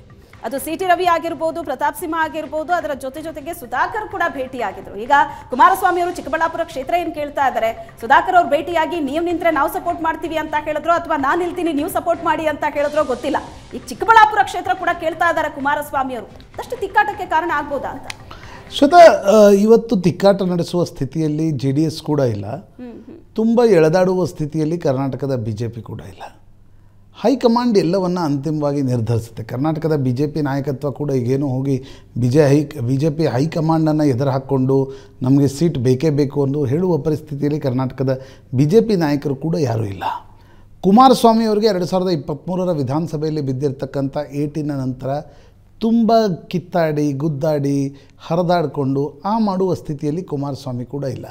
ಅದು ಸಿ ಟಿ ರವಿ ಆಗಿರ್ಬೋದು ಪ್ರತಾಪ್ ಸಿಂಹ ಆಗಿರ್ಬೋದು ಅದರ ಜೊತೆ ಜೊತೆಗೆ ಸುಧಾಕರ್ ಕೂಡ ಭೇಟಿಯಾಗಿದ್ರು ಈಗ ಕುಮಾರಸ್ವಾಮಿ ಅವರು ಚಿಕ್ಕಬಳ್ಳಾಪುರ ಕ್ಷೇತ್ರ ಏನು ಕೇಳ್ತಾ ಇದ್ದಾರೆ ಸುಧಾಕರ್ ಅವ್ರು ಭೇಟಿಯಾಗಿ ನೀವು ನಿಂತ್ರೆ ನಾವು ಸಪೋರ್ಟ್ ಮಾಡ್ತೀವಿ ಅಂತ ಹೇಳಿದ್ರು ಅಥವಾ ನಾನು ನಿಲ್ತೀನಿ ನೀವು ಸಪೋರ್ಟ್ ಮಾಡಿ ಅಂತ ಹೇಳಿದ್ರು ಗೊತ್ತಿಲ್ಲ ಈಗ ಚಿಕ್ಕಬಳ್ಳಾಪುರ ಕ್ಷೇತ್ರ ಕೂಡ ಕೇಳ್ತಾ ಇದ್ದಾರೆ ಕುಮಾರಸ್ವಾಮಿ ಅವರು ಅಷ್ಟು ತಿಕ್ಕಾಟಕ್ಕೆ ಕಾರಣ ಆಗ್ಬೋದಾ ಅಂತ ಸ್ವತಃ ಇವತ್ತು ತಿಕ್ಕಾಟ ನಡೆಸುವ ಸ್ಥಿತಿಯಲ್ಲಿ ಜೆ ಡಿ ಎಸ್ ಕೂಡ ಇಲ್ಲ ತುಂಬ ಎಳೆದಾಡುವ ಸ್ಥಿತಿಯಲ್ಲಿ ಕರ್ನಾಟಕದ ಬಿ ಜೆ ಪಿ ಕೂಡ ಇಲ್ಲ ಹೈಕಮಾಂಡ್ ಎಲ್ಲವನ್ನು ಅಂತಿಮವಾಗಿ ನಿರ್ಧರಿಸುತ್ತೆ ಕರ್ನಾಟಕದ ಬಿ ಜೆ ಪಿ ನಾಯಕತ್ವ ಕೂಡ ಈಗೇನು ಹೋಗಿ ಬಿಜೆ ಹೈ ಬಿ ಜೆ ಪಿ ಹೈಕಮಾಂಡನ್ನು ಎದುರು ಹಾಕ್ಕೊಂಡು ನಮಗೆ ಸೀಟ್ ಬೇಕೇ ಬೇಕು ಎಂದು ಹೇಳುವ ಪರಿಸ್ಥಿತಿಯಲ್ಲಿ ಕರ್ನಾಟಕದ ಬಿ ಜೆ ಪಿ ನಾಯಕರು ಕೂಡ ಯಾರೂ ಇಲ್ಲ ಕುಮಾರಸ್ವಾಮಿ ಅವರಿಗೆ ಎರಡು ಸಾವಿರದ ಇಪ್ಪತ್ತ್ಮೂರರ ವಿಧಾನಸಭೆಯಲ್ಲಿ ಬಿದ್ದಿರ್ತಕ್ಕಂಥ ಏಟಿನ ನಂತರ ತುಂಬ ಕಿತ್ತಾಡಿ ಗುದ್ದಾಡಿ ಹರಿದಾಡಿಕೊಂಡು ಆ ಮಾಡುವ ಸ್ಥಿತಿಯಲ್ಲಿ ಕುಮಾರಸ್ವಾಮಿ ಕೂಡ ಇಲ್ಲ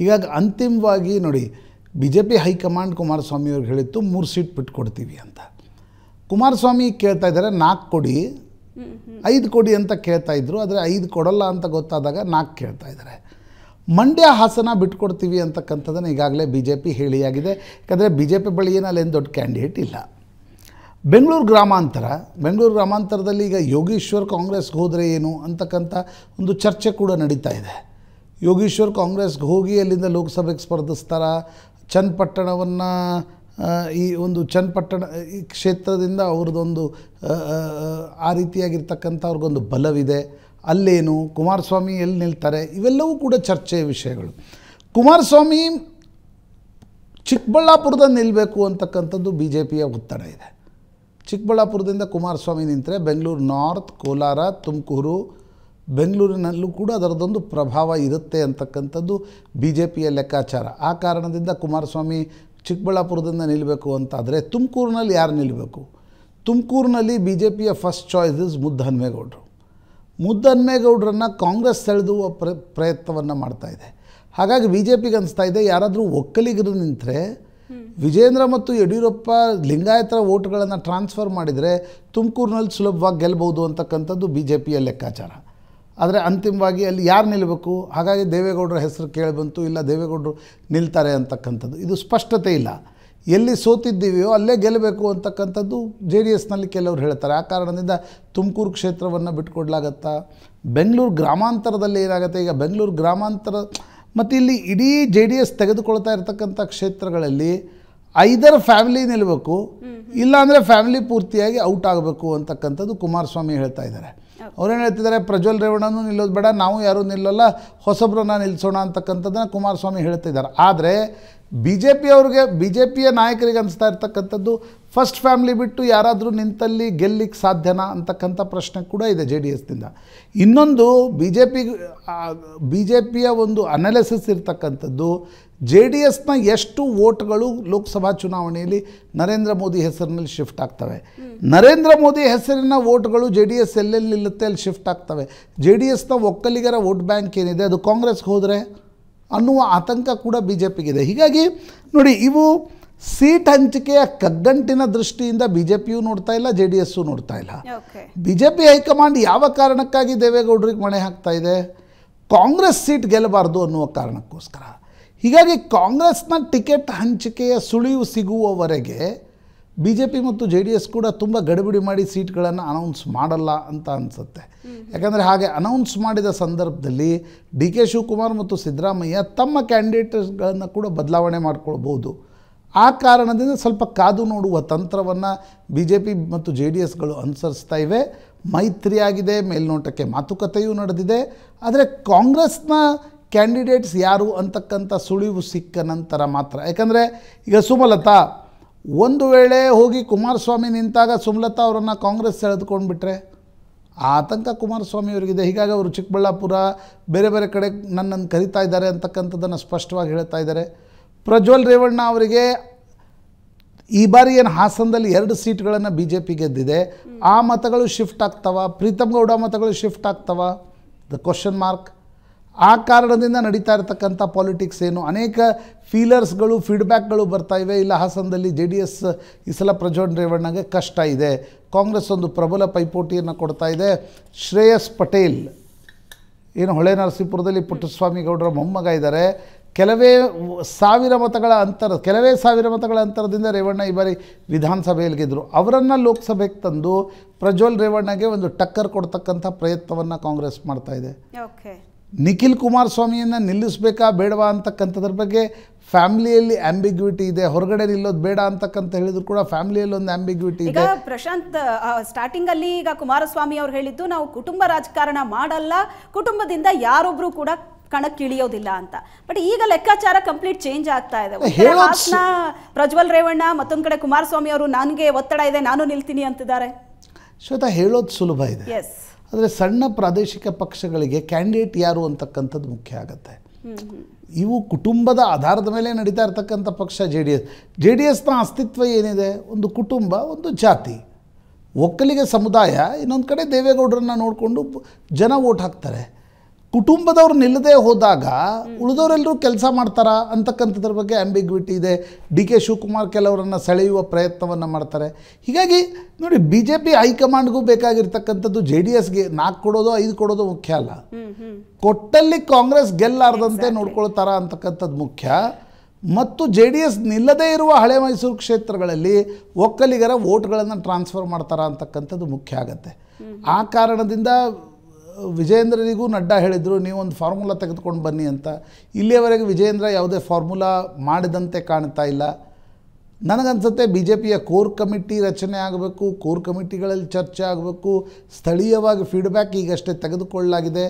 ಹೀಗಾಗಿ ಅಂತಿಮವಾಗಿ ನೋಡಿ B J P high command Kumaraswamy ಅವ್ರಿಗೆ ಹೇಳಿತ್ತು ಮೂರು ಸೀಟ್ ಬಿಟ್ಟು ಕೊಡ್ತೀವಿ ಅಂತ ಕುಮಾರಸ್ವಾಮಿ ಕೇಳ್ತಾ ಇದ್ದಾರೆ ನಾಲ್ಕು ಕೊಡಿ ಐದು ಕೊಡಿ ಅಂತ ಕೇಳ್ತಾ ಇದ್ರು ಆದರೆ ಐದು ಕೊಡಲ್ಲ ಅಂತ ಗೊತ್ತಾದಾಗ ನಾಲ್ಕು ಕೇಳ್ತಾ ಇದ್ದಾರೆ ಮಂಡ್ಯ ಹಾಸನ ಬಿಟ್ಕೊಡ್ತೀವಿ ಅಂತಕ್ಕಂಥದ್ದನ್ನು ಈಗಾಗಲೇ ಬಿ ಜೆ ಪಿ ಹೇಳಿಯಾಗಿದೆ ಯಾಕಂದರೆ ಬಿ ಜೆ ಪಿ ಬಳಿ ಏನು ಅಲ್ಲೇನು ದೊಡ್ಡ ಕ್ಯಾಂಡಿಡೇಟ್ ಇಲ್ಲ ಬೆಂಗಳೂರು ಗ್ರಾಮಾಂತರ ಬೆಂಗಳೂರು ಗ್ರಾಮಾಂತರದಲ್ಲಿ ಈಗ ಯೋಗೀಶ್ವರ್ ಕಾಂಗ್ರೆಸ್ಗೆ ಹೋದರೆ ಏನು ಅಂತಕ್ಕಂಥ ಒಂದು ಚರ್ಚೆ ಕೂಡ ನಡೀತಾ ಇದೆ ಯೋಗೀಶ್ವರ್ ಕಾಂಗ್ರೆಸ್ಗೆ ಹೋಗಿ ಅಲ್ಲಿಂದ ಲೋಕಸಭೆಗೆ ಸ್ಪರ್ಧಿಸ್ತಾರ ಚನ್ನಪಟ್ಟಣವನ್ನು ಈ ಒಂದು ಚನ್ನಪಟ್ಟಣ ಈ ಕ್ಷೇತ್ರದಿಂದ ಅವ್ರದ್ದೊಂದು ಆ ರೀತಿಯಾಗಿರ್ತಕ್ಕಂಥ ಅವ್ರಿಗೊಂದು ಬಲವಿದೆ ಅಲ್ಲೇನು ಕುಮಾರಸ್ವಾಮಿ ಎಲ್ಲಿ ನಿಲ್ತಾರೆ ಇವೆಲ್ಲವೂ ಕೂಡ ಚರ್ಚೆಯ ವಿಷಯಗಳು ಕುಮಾರಸ್ವಾಮಿ ಚಿಕ್ಕಬಳ್ಳಾಪುರದಲ್ಲಿ ನಿಲ್ಲಬೇಕು ಅಂತಕ್ಕಂಥದ್ದು ಬಿ ಜೆ ಪಿಯ ಒತ್ತಡ ಇದೆ ಚಿಕ್ಕಬಳ್ಳಾಪುರದಿಂದ ಕುಮಾರಸ್ವಾಮಿ ನಿಂತರೆ ಬೆಂಗಳೂರು ನಾರ್ತ್ ಕೋಲಾರ ತುಮಕೂರು ಬೆಂಗಳೂರಿನಲ್ಲೂ ಕೂಡ ಅದರದೊಂದು ಪ್ರಭಾವ ಇರುತ್ತೆ ಅಂತಕ್ಕಂಥದ್ದು ಬಿ ಜೆ ಪಿಯ ಲೆಕ್ಕಾಚಾರ ಆ ಕಾರಣದಿಂದ ಕುಮಾರಸ್ವಾಮಿ ಚಿಕ್ಕಬಳ್ಳಾಪುರದಿಂದ ನಿಲ್ಲಬೇಕು ಅಂತಾದರೆ ತುಮಕೂರಿನಲ್ಲಿ ಯಾರು ನಿಲ್ಲಬೇಕು ತುಮಕೂರಿನಲ್ಲಿ ಬಿ ಜೆ ಪಿಯ ಫಸ್ಟ್ ಚಾಯ್ಸ್ ಇಸ್ ಮುದ್ದಹನ್ಮೇಗೌಡರು ಮುದ್ದನ್ಮೇಗೌಡರನ್ನು ಕಾಂಗ್ರೆಸ್ ಸೆಳೆದುವ ಪ್ರ ಪ್ರಯತ್ನವನ್ನು ಮಾಡ್ತಾ ಇದೆ ಹಾಗಾಗಿ ಬಿ ಜೆ ಪಿಗೆ ಅನಿಸ್ತಾ ಇದೆ ಯಾರಾದರೂ ಒಕ್ಕಲಿಗರು ನಿಂತರೆ ವಿಜೇಂದ್ರ ಮತ್ತು ಯಡಿಯೂರಪ್ಪ ಲಿಂಗಾಯತರ ಓಟ್ಗಳನ್ನು ಟ್ರಾನ್ಸ್ಫರ್ ಮಾಡಿದರೆ ತುಮಕೂರಿನಲ್ಲಿ ಸುಲಭವಾಗಿ ಗೆಲ್ಲಬಹುದು ಅಂತಕ್ಕಂಥದ್ದು ಬಿ ಜೆ ಪಿಯ ಲೆಕ್ಕಾಚಾರ ಆದರೆ ಅಂತಿಮವಾಗಿ ಅಲ್ಲಿ ಯಾರು ನಿಲ್ಲಬೇಕು ಹಾಗಾಗಿ ದೇವೇಗೌಡರ ಹೆಸರು ಕೇಳಿ ಬಂತು ಇಲ್ಲ ದೇವೇಗೌಡರು ನಿಲ್ತಾರೆ ಅಂತಕ್ಕಂಥದ್ದು ಇದು ಸ್ಪಷ್ಟತೆ ಇಲ್ಲ ಎಲ್ಲಿ ಸೋತಿದ್ದೀವಿಯೋ ಅಲ್ಲೇ ಗೆಲ್ಲಬೇಕು ಅಂತಕ್ಕಂಥದ್ದು ಜೆ ಡಿ ಎಸ್ನಲ್ಲಿ ಕೆಲವರು ಹೇಳ್ತಾರೆ ಆ ಕಾರಣದಿಂದ ತುಮಕೂರು ಕ್ಷೇತ್ರವನ್ನು ಬಿಟ್ಕೊಡ್ಲಾಗತ್ತಾ ಬೆಂಗಳೂರು ಗ್ರಾಮಾಂತರದಲ್ಲಿ ಏನಾಗುತ್ತೆ ಈಗ ಬೆಂಗಳೂರು ಗ್ರಾಮಾಂತರ ಮತ್ತು ಇಲ್ಲಿ ಇಡೀ ಜೆ ಡಿ ಎಸ್ ತೆಗೆದುಕೊಳ್ತಾ ಇರತಕ್ಕಂಥ ಕ್ಷೇತ್ರಗಳಲ್ಲಿ ಐದರ ಫ್ಯಾಮಿಲಿ ನಿಲ್ಲಬೇಕು ಇಲ್ಲಾಂದರೆ ಫ್ಯಾಮಿಲಿ ಪೂರ್ತಿಯಾಗಿ ಔಟ್ ಆಗಬೇಕು ಅಂತಕ್ಕಂಥದ್ದು ಕುಮಾರಸ್ವಾಮಿ ಹೇಳ್ತಾ ಇದ್ದಾರೆ ಅವ್ರೇನು ಹೇಳ್ತಿದ್ದಾರೆ ಪ್ರಜ್ವಲ್ ರೇವಣ್ಣನೂ ನಿಲ್ಲೋದು ಬೇಡ ನಾವು ಯಾರೂ ನಿಲ್ಲಲ್ಲ ಹೊಸಬ್ರನ್ನ ನಿಲ್ಲಿಸೋಣ ಅಂತಕ್ಕಂಥದ್ದನ್ನು ಕುಮಾರಸ್ವಾಮಿ ಹೇಳ್ತಿದ್ದಾರೆ ಆದರೆ ಬಿ ಜೆ ಪಿ ಅವ್ರಿಗೆ ಬಿ ಜೆ ಪಿಯ ನಾಯಕರಿಗೆ ಅನಿಸ್ತಾ ಇರ್ತಕ್ಕಂಥದ್ದು ಫಸ್ಟ್ ಫ್ಯಾಮಿಲಿ ಬಿಟ್ಟು ಯಾರಾದರೂ ನಿಂತಲ್ಲಿ ಗೆಲ್ಲಿಕ್ಕೆ ಸಾಧ್ಯನಾ ಅಂತಕ್ಕಂಥ ಪ್ರಶ್ನೆ ಕೂಡ ಇದೆ ಜೆ ಡಿ ಎಸ್ನಿಂದ ಇನ್ನೊಂದು B J P B J ಪಿಯ ಒಂದು ಅನಾಲಿಸಿಸ್ ಇರ್ತಕ್ಕಂಥದ್ದು ಜೆ ಡಿ ಎಸ್ನ ಎಷ್ಟು ವೋಟ್ಗಳು ಲೋಕಸಭಾ ಚುನಾವಣೆಯಲ್ಲಿ ನರೇಂದ್ರ ಮೋದಿ ಹೆಸರಿನಲ್ಲಿ ಶಿಫ್ಟ್ ಆಗ್ತವೆ ನರೇಂದ್ರ ಮೋದಿ ಹೆಸರಿನ ವೋಟ್ಗಳು ಜೆ ಡಿ ಎಸ್ ಎಲ್ಲೆಲ್ಲಿ ನಿಲ್ಲುತ್ತೆ ಅಲ್ಲಿ ಶಿಫ್ಟ್ ಆಗ್ತವೆ ಜೆ ಡಿ ಎಸ್ನ ಒಕ್ಕಲಿಗರ ವೋಟ್ ಬ್ಯಾಂಕ್ ಏನಿದೆ ಅದು ಕಾಂಗ್ರೆಸ್ಗೆ ಹೋದರೆ ಅನ್ನುವ ಆತಂಕ ಕೂಡ ಬಿ ಜೆ ಪಿಗಿದೆ ಹೀಗಾಗಿ ನೋಡಿ ಇವು ಸೀಟ್ ಹಂಚಿಕೆಯ ಕಗ್ಗಂಟಿನ ದೃಷ್ಟಿಯಿಂದ ಬಿ ಜೆ ಪಿಯು ನೋಡ್ತಾ ಇಲ್ಲ ಜೆ ಡಿ ಎಸ್ಸು ನೋಡ್ತಾ ಇಲ್ಲ ಬಿ ಜೆ ಪಿ ಹೈಕಮಾಂಡ್ ಯಾವ ಕಾರಣಕ್ಕಾಗಿ ದೇವೇಗೌಡರಿಗೆ ಮಣೆ ಹಾಕ್ತಾ ಇದೆ ಕಾಂಗ್ರೆಸ್ ಸೀಟ್ ಗೆಲ್ಲಬಾರ್ದು ಅನ್ನುವ ಕಾರಣಕ್ಕೋಸ್ಕರ ಹೀಗಾಗಿ ಕಾಂಗ್ರೆಸ್ನ ಟಿಕೆಟ್ ಹಂಚಿಕೆಯ ಸುಳಿವು ಸಿಗುವವರೆಗೆ ಬಿ ಜೆ ಪಿ ಮತ್ತು ಜೆ ಡಿ ಎಸ್ ಕೂಡ ತುಂಬ ಗಡಿಬಿಡಿ ಮಾಡಿ ಸೀಟ್ಗಳನ್ನು ಅನೌನ್ಸ್ ಮಾಡಲ್ಲ ಅಂತ ಅನಿಸುತ್ತೆ ಯಾಕಂದರೆ ಹಾಗೆ ಅನೌನ್ಸ್ ಮಾಡಿದ ಸಂದರ್ಭದಲ್ಲಿ ಡಿ ಕೆ ಶಿವಕುಮಾರ್ ಮತ್ತು ಸಿದ್ದರಾಮಯ್ಯ ತಮ್ಮ ಕ್ಯಾಂಡಿಡೇಟ್ಸ್ಗಳನ್ನು ಕೂಡ ಬದಲಾವಣೆ ಮಾಡ್ಕೊಳ್ಬೋದು ಆ ಕಾರಣದಿಂದ ಸ್ವಲ್ಪ ಕಾದು ನೋಡುವ ತಂತ್ರವನ್ನು ಬಿ ಜೆ ಪಿ ಮತ್ತು ಜೆ ಡಿ ಎಸ್ಗಳು ಅನುಸರಿಸ್ತಾ ಇವೆ ಮೈತ್ರಿಯಾಗಿದೆ ಮೇಲ್ನೋಟಕ್ಕೆ ಮಾತುಕತೆಯೂ ನಡೆದಿದೆ ಆದರೆ ಕಾಂಗ್ರೆಸ್ನ ಕ್ಯಾಂಡಿಡೇಟ್ಸ್ ಯಾರು ಅಂತಕ್ಕಂಥ ಸುಳಿವು ಸಿಕ್ಕ ನಂತರ ಮಾತ್ರ ಯಾಕಂದರೆ ಈಗ ಸುಮಲತಾ ಒಂದು ವೇಳೆ ಹೋಗಿ ಕುಮಾರಸ್ವಾಮಿ ನಿಂತಾಗ ಸುಮಲತಾ ಅವರನ್ನು ಕಾಂಗ್ರೆಸ್ ಸೆಳೆದುಕೊಂಡು ಬಿಟ್ಟರೆ ಆ ಆತಂಕ ಕುಮಾರಸ್ವಾಮಿ ಅವರಿಗಿದೆ ಹೀಗಾಗಿ ಅವರು ಚಿಕ್ಕಬಳ್ಳಾಪುರ ಬೇರೆ ಬೇರೆ ಕಡೆ ನನ್ನನ್ನು ಕರಿತಾ ಇದ್ದಾರೆ ಅಂತಕ್ಕಂಥದ್ದನ್ನು ಸ್ಪಷ್ಟವಾಗಿ ಹೇಳ್ತಾ ಇದ್ದಾರೆ ಪ್ರಜ್ವಲ್ ರೇವಣ್ಣ ಅವರಿಗೆ ಈ ಬಾರಿ ಏನು ಹಾಸನದಲ್ಲಿ ಎರಡು ಸೀಟ್ಗಳನ್ನು ಬಿ ಜೆ ಪಿ ಗೆದ್ದಿದೆ ಆ ಮತಗಳು ಶಿಫ್ಟ್ ಆಗ್ತವ ಪ್ರೀತಮ್ ಗೌಡ ಮತಗಳು ಶಿಫ್ಟ್ ಆಗ್ತವ ದ ಕ್ವಶನ್ ಮಾರ್ಕ್ ಆ ಕಾರಣದಿಂದ ನಡೀತಾ ಇರತಕ್ಕಂಥ ಪಾಲಿಟಿಕ್ಸ್ ಏನು ಅನೇಕ ಫೀಲರ್ಸ್ಗಳು ಫೀಡ್ಬ್ಯಾಕ್ಗಳು ಇವೆ ಇಲ್ಲ ಹಾಸನದಲ್ಲಿ ಜೆ ಡಿ ಎಸ್ ಈ ಸಲ ಪ್ರಜ್ವಲ್ ರೇವಣ್ಣಗೆ ಕಷ್ಟ ಇದೆ ಕಾಂಗ್ರೆಸ್ ಒಂದು ಪ್ರಬಲ ಪೈಪೋಟಿಯನ್ನು ಕೊಡ್ತಾ ಇದೆ ಶ್ರೇಯಸ್ ಪಟೇಲ್ ಏನು ಹೊಳೆ ನರಸೀಪುರದಲ್ಲಿ ಪುಟ್ಟಸ್ವಾಮಿ ಗೌಡರ ಮೊಮ್ಮಗ ಇದ್ದಾರೆ ಕೆಲವೇ ಸಾವಿರ ಮತಗಳ ಅಂತರ ಕೆಲವೇ ಸಾವಿರ ಮತಗಳ ಅಂತರದಿಂದ ರೇವಣ್ಣ ಈ ಬಾರಿ ವಿಧಾನಸಭೆಯಲ್ಲಿ ಗೆದ್ದರು ಅವರನ್ನು ಲೋಕಸಭೆಗೆ ತಂದು ಪ್ರಜ್ವಲ್ ರೇವಣ್ಣಗೆ ಒಂದು ಟಕ್ಕರ್ ಕೊಡ್ತಕ್ಕಂಥ ಪ್ರಯತ್ನವನ್ನು ಕಾಂಗ್ರೆಸ್ ಮಾಡ್ತಾ ಇದೆ ನಿಖಿಲ್ ಕುಮಾರಸ್ವಾಮಿಯನ್ನು ನಿಲ್ಲಿಸಬೇಕಾ ಬೇಡವಾ ಅಂತಕ್ಕಂಥದ್ರ ಬಗ್ಗೆ ಫ್ಯಾಮಿಲಿಯಲ್ಲಿ ಆಂಬಿಗ್ಯೂಟಿ ಇದೆ ಹೊರಗಡೆ ನಿಲ್ಲೋದು ಬೇಡ ಅಂತಕ್ಕಂಥ ಹೇಳಿದ್ರು ಕೂಡ ಫ್ಯಾಮಿಲಿಯಲ್ಲಿ ಒಂದು ಆಂಬಿಗ್ಯೂಟಿ ಇದೆ ಪ್ರಶಾಂತ್ ಸ್ಟಾರ್ಟಿಂಗ್ ಅಲ್ಲಿ ಈಗ ಕುಮಾರಸ್ವಾಮಿ ಅವರು ಹೇಳಿದ್ದು ನಾವು ಕುಟುಂಬ ರಾಜಕಾರಣ ಮಾಡಲ್ಲ ಕುಟುಂಬದಿಂದ ಯಾರೊಬ್ರು ಕೂಡ ಕಣಕ್ಕಿಳಿಯೋದಿಲ್ಲ ಅಂತ ಬಟ್ ಈಗ ಲೆಕ್ಕಾಚಾರ ಕಂಪ್ಲೀಟ್ ಚೇಂಜ್ ಆಗ್ತಾ ಇದೆ ಹಾಸನ ಪ್ರಜ್ವಲ್ ರೇವಣ್ಣ ಮತ್ತೊಂದು ಕಡೆ ಕುಮಾರಸ್ವಾಮಿ ಅವರು ನನಗೆ ಒತ್ತಡ ಇದೆ ನಾನು ನಿಲ್ತೀನಿ ಅಂತಿದ್ದಾರೆ ಶ್ವೇತಾ ಹೇಳೋದು ಸುಲಭ ಇದೆ ಆದರೆ ಸಣ್ಣ ಪ್ರಾದೇಶಿಕ ಪಕ್ಷಗಳಿಗೆ ಕ್ಯಾಂಡಿಡೇಟ್ ಯಾರು ಅಂತಕ್ಕಂಥದ್ದು ಮುಖ್ಯ ಆಗುತ್ತೆ ಇವು ಕುಟುಂಬದ ಆಧಾರದ ಮೇಲೆ ನಡೀತಾ ಇರತಕ್ಕಂಥ ಪಕ್ಷ J D S J D ಎಸ್ನ ಅಸ್ತಿತ್ವ ಏನಿದೆ ಒಂದು ಕುಟುಂಬ ಒಂದು ಜಾತಿ ಒಕ್ಕಲಿಗ ಸಮುದಾಯ ಇನ್ನೊಂದು ಕಡೆ ದೇವೇಗೌಡರನ್ನ ನೋಡಿಕೊಂಡು ಜನ ಓಟ್ ಹಾಕ್ತಾರೆ ಕುಟುಂಬದವ್ರು ನಿಲ್ಲದೆ ಹೋದಾಗ ಉಳಿದವರೆಲ್ಲರೂ ಕೆಲಸ ಮಾಡ್ತಾರಾ ಅಂತಕ್ಕಂಥದ್ರ ಬಗ್ಗೆ ಆ್ಯಂಬಿಗ್ವಿಟಿ ಇದೆ ಡಿ ಕೆ ಶಿವಕುಮಾರ್ ಕೆಲವರನ್ನು ಸೆಳೆಯುವ ಪ್ರಯತ್ನವನ್ನು ಮಾಡ್ತಾರೆ ಹೀಗಾಗಿ ನೋಡಿ ಬಿ ಜೆ ಪಿ ಹೈಕಮಾಂಡ್ಗೂ ಬೇಕಾಗಿರ್ತಕ್ಕಂಥದ್ದು ಜೆ ಡಿ ಎಸ್ಗೆ ನಾಲ್ಕು ಕೊಡೋದು ಐದು ಕೊಡೋದು ಮುಖ್ಯ ಅಲ್ಲ ಕೊಟ್ಟಲ್ಲಿ ಕಾಂಗ್ರೆಸ್ ಗೆಲ್ಲಾರ್ದಂತೆ ನೋಡ್ಕೊಳ್ತಾರ ಅಂತಕ್ಕಂಥದ್ದು ಮುಖ್ಯ ಮತ್ತು ಜೆ ಡಿ ಎಸ್ ನಿಲ್ಲದೇ ಇರುವ ಹಳೆ ಮೈಸೂರು ಕ್ಷೇತ್ರಗಳಲ್ಲಿ ಒಕ್ಕಲಿಗರ ವೋಟ್ಗಳನ್ನು ಟ್ರಾನ್ಸ್ಫರ್ ಮಾಡ್ತಾರ ಅಂತಕ್ಕಂಥದ್ದು ಮುಖ್ಯ ಆಗತ್ತೆ ಆ ಕಾರಣದಿಂದ ವಿಜೇಂದ್ರನಿಗೂ ನಡ್ಡಾ ಹೇಳಿದರು ನೀವೊಂದು ಫಾರ್ಮುಲಾ ತೆಗೆದುಕೊಂಡು ಬನ್ನಿ ಅಂತ ಇಲ್ಲಿಯವರೆಗೆ ವಿಜೇಂದ್ರ ಯಾವುದೇ ಫಾರ್ಮುಲಾ ಮಾಡಿದಂತೆ ಕಾಣ್ತಾ ಇಲ್ಲ ನನಗನ್ಸುತ್ತೆ ಬಿ ಜೆ ಪಿಯ ಕೋರ್ ಕಮಿಟಿ ರಚನೆ ಆಗಬೇಕು ಕೋರ್ ಕಮಿಟಿಗಳಲ್ಲಿ ಚರ್ಚೆ ಆಗಬೇಕು ಸ್ಥಳೀಯವಾಗಿ ಫೀಡ್ಬ್ಯಾಕ್ ಈಗಷ್ಟೇ ತೆಗೆದುಕೊಳ್ಳಲಾಗಿದೆ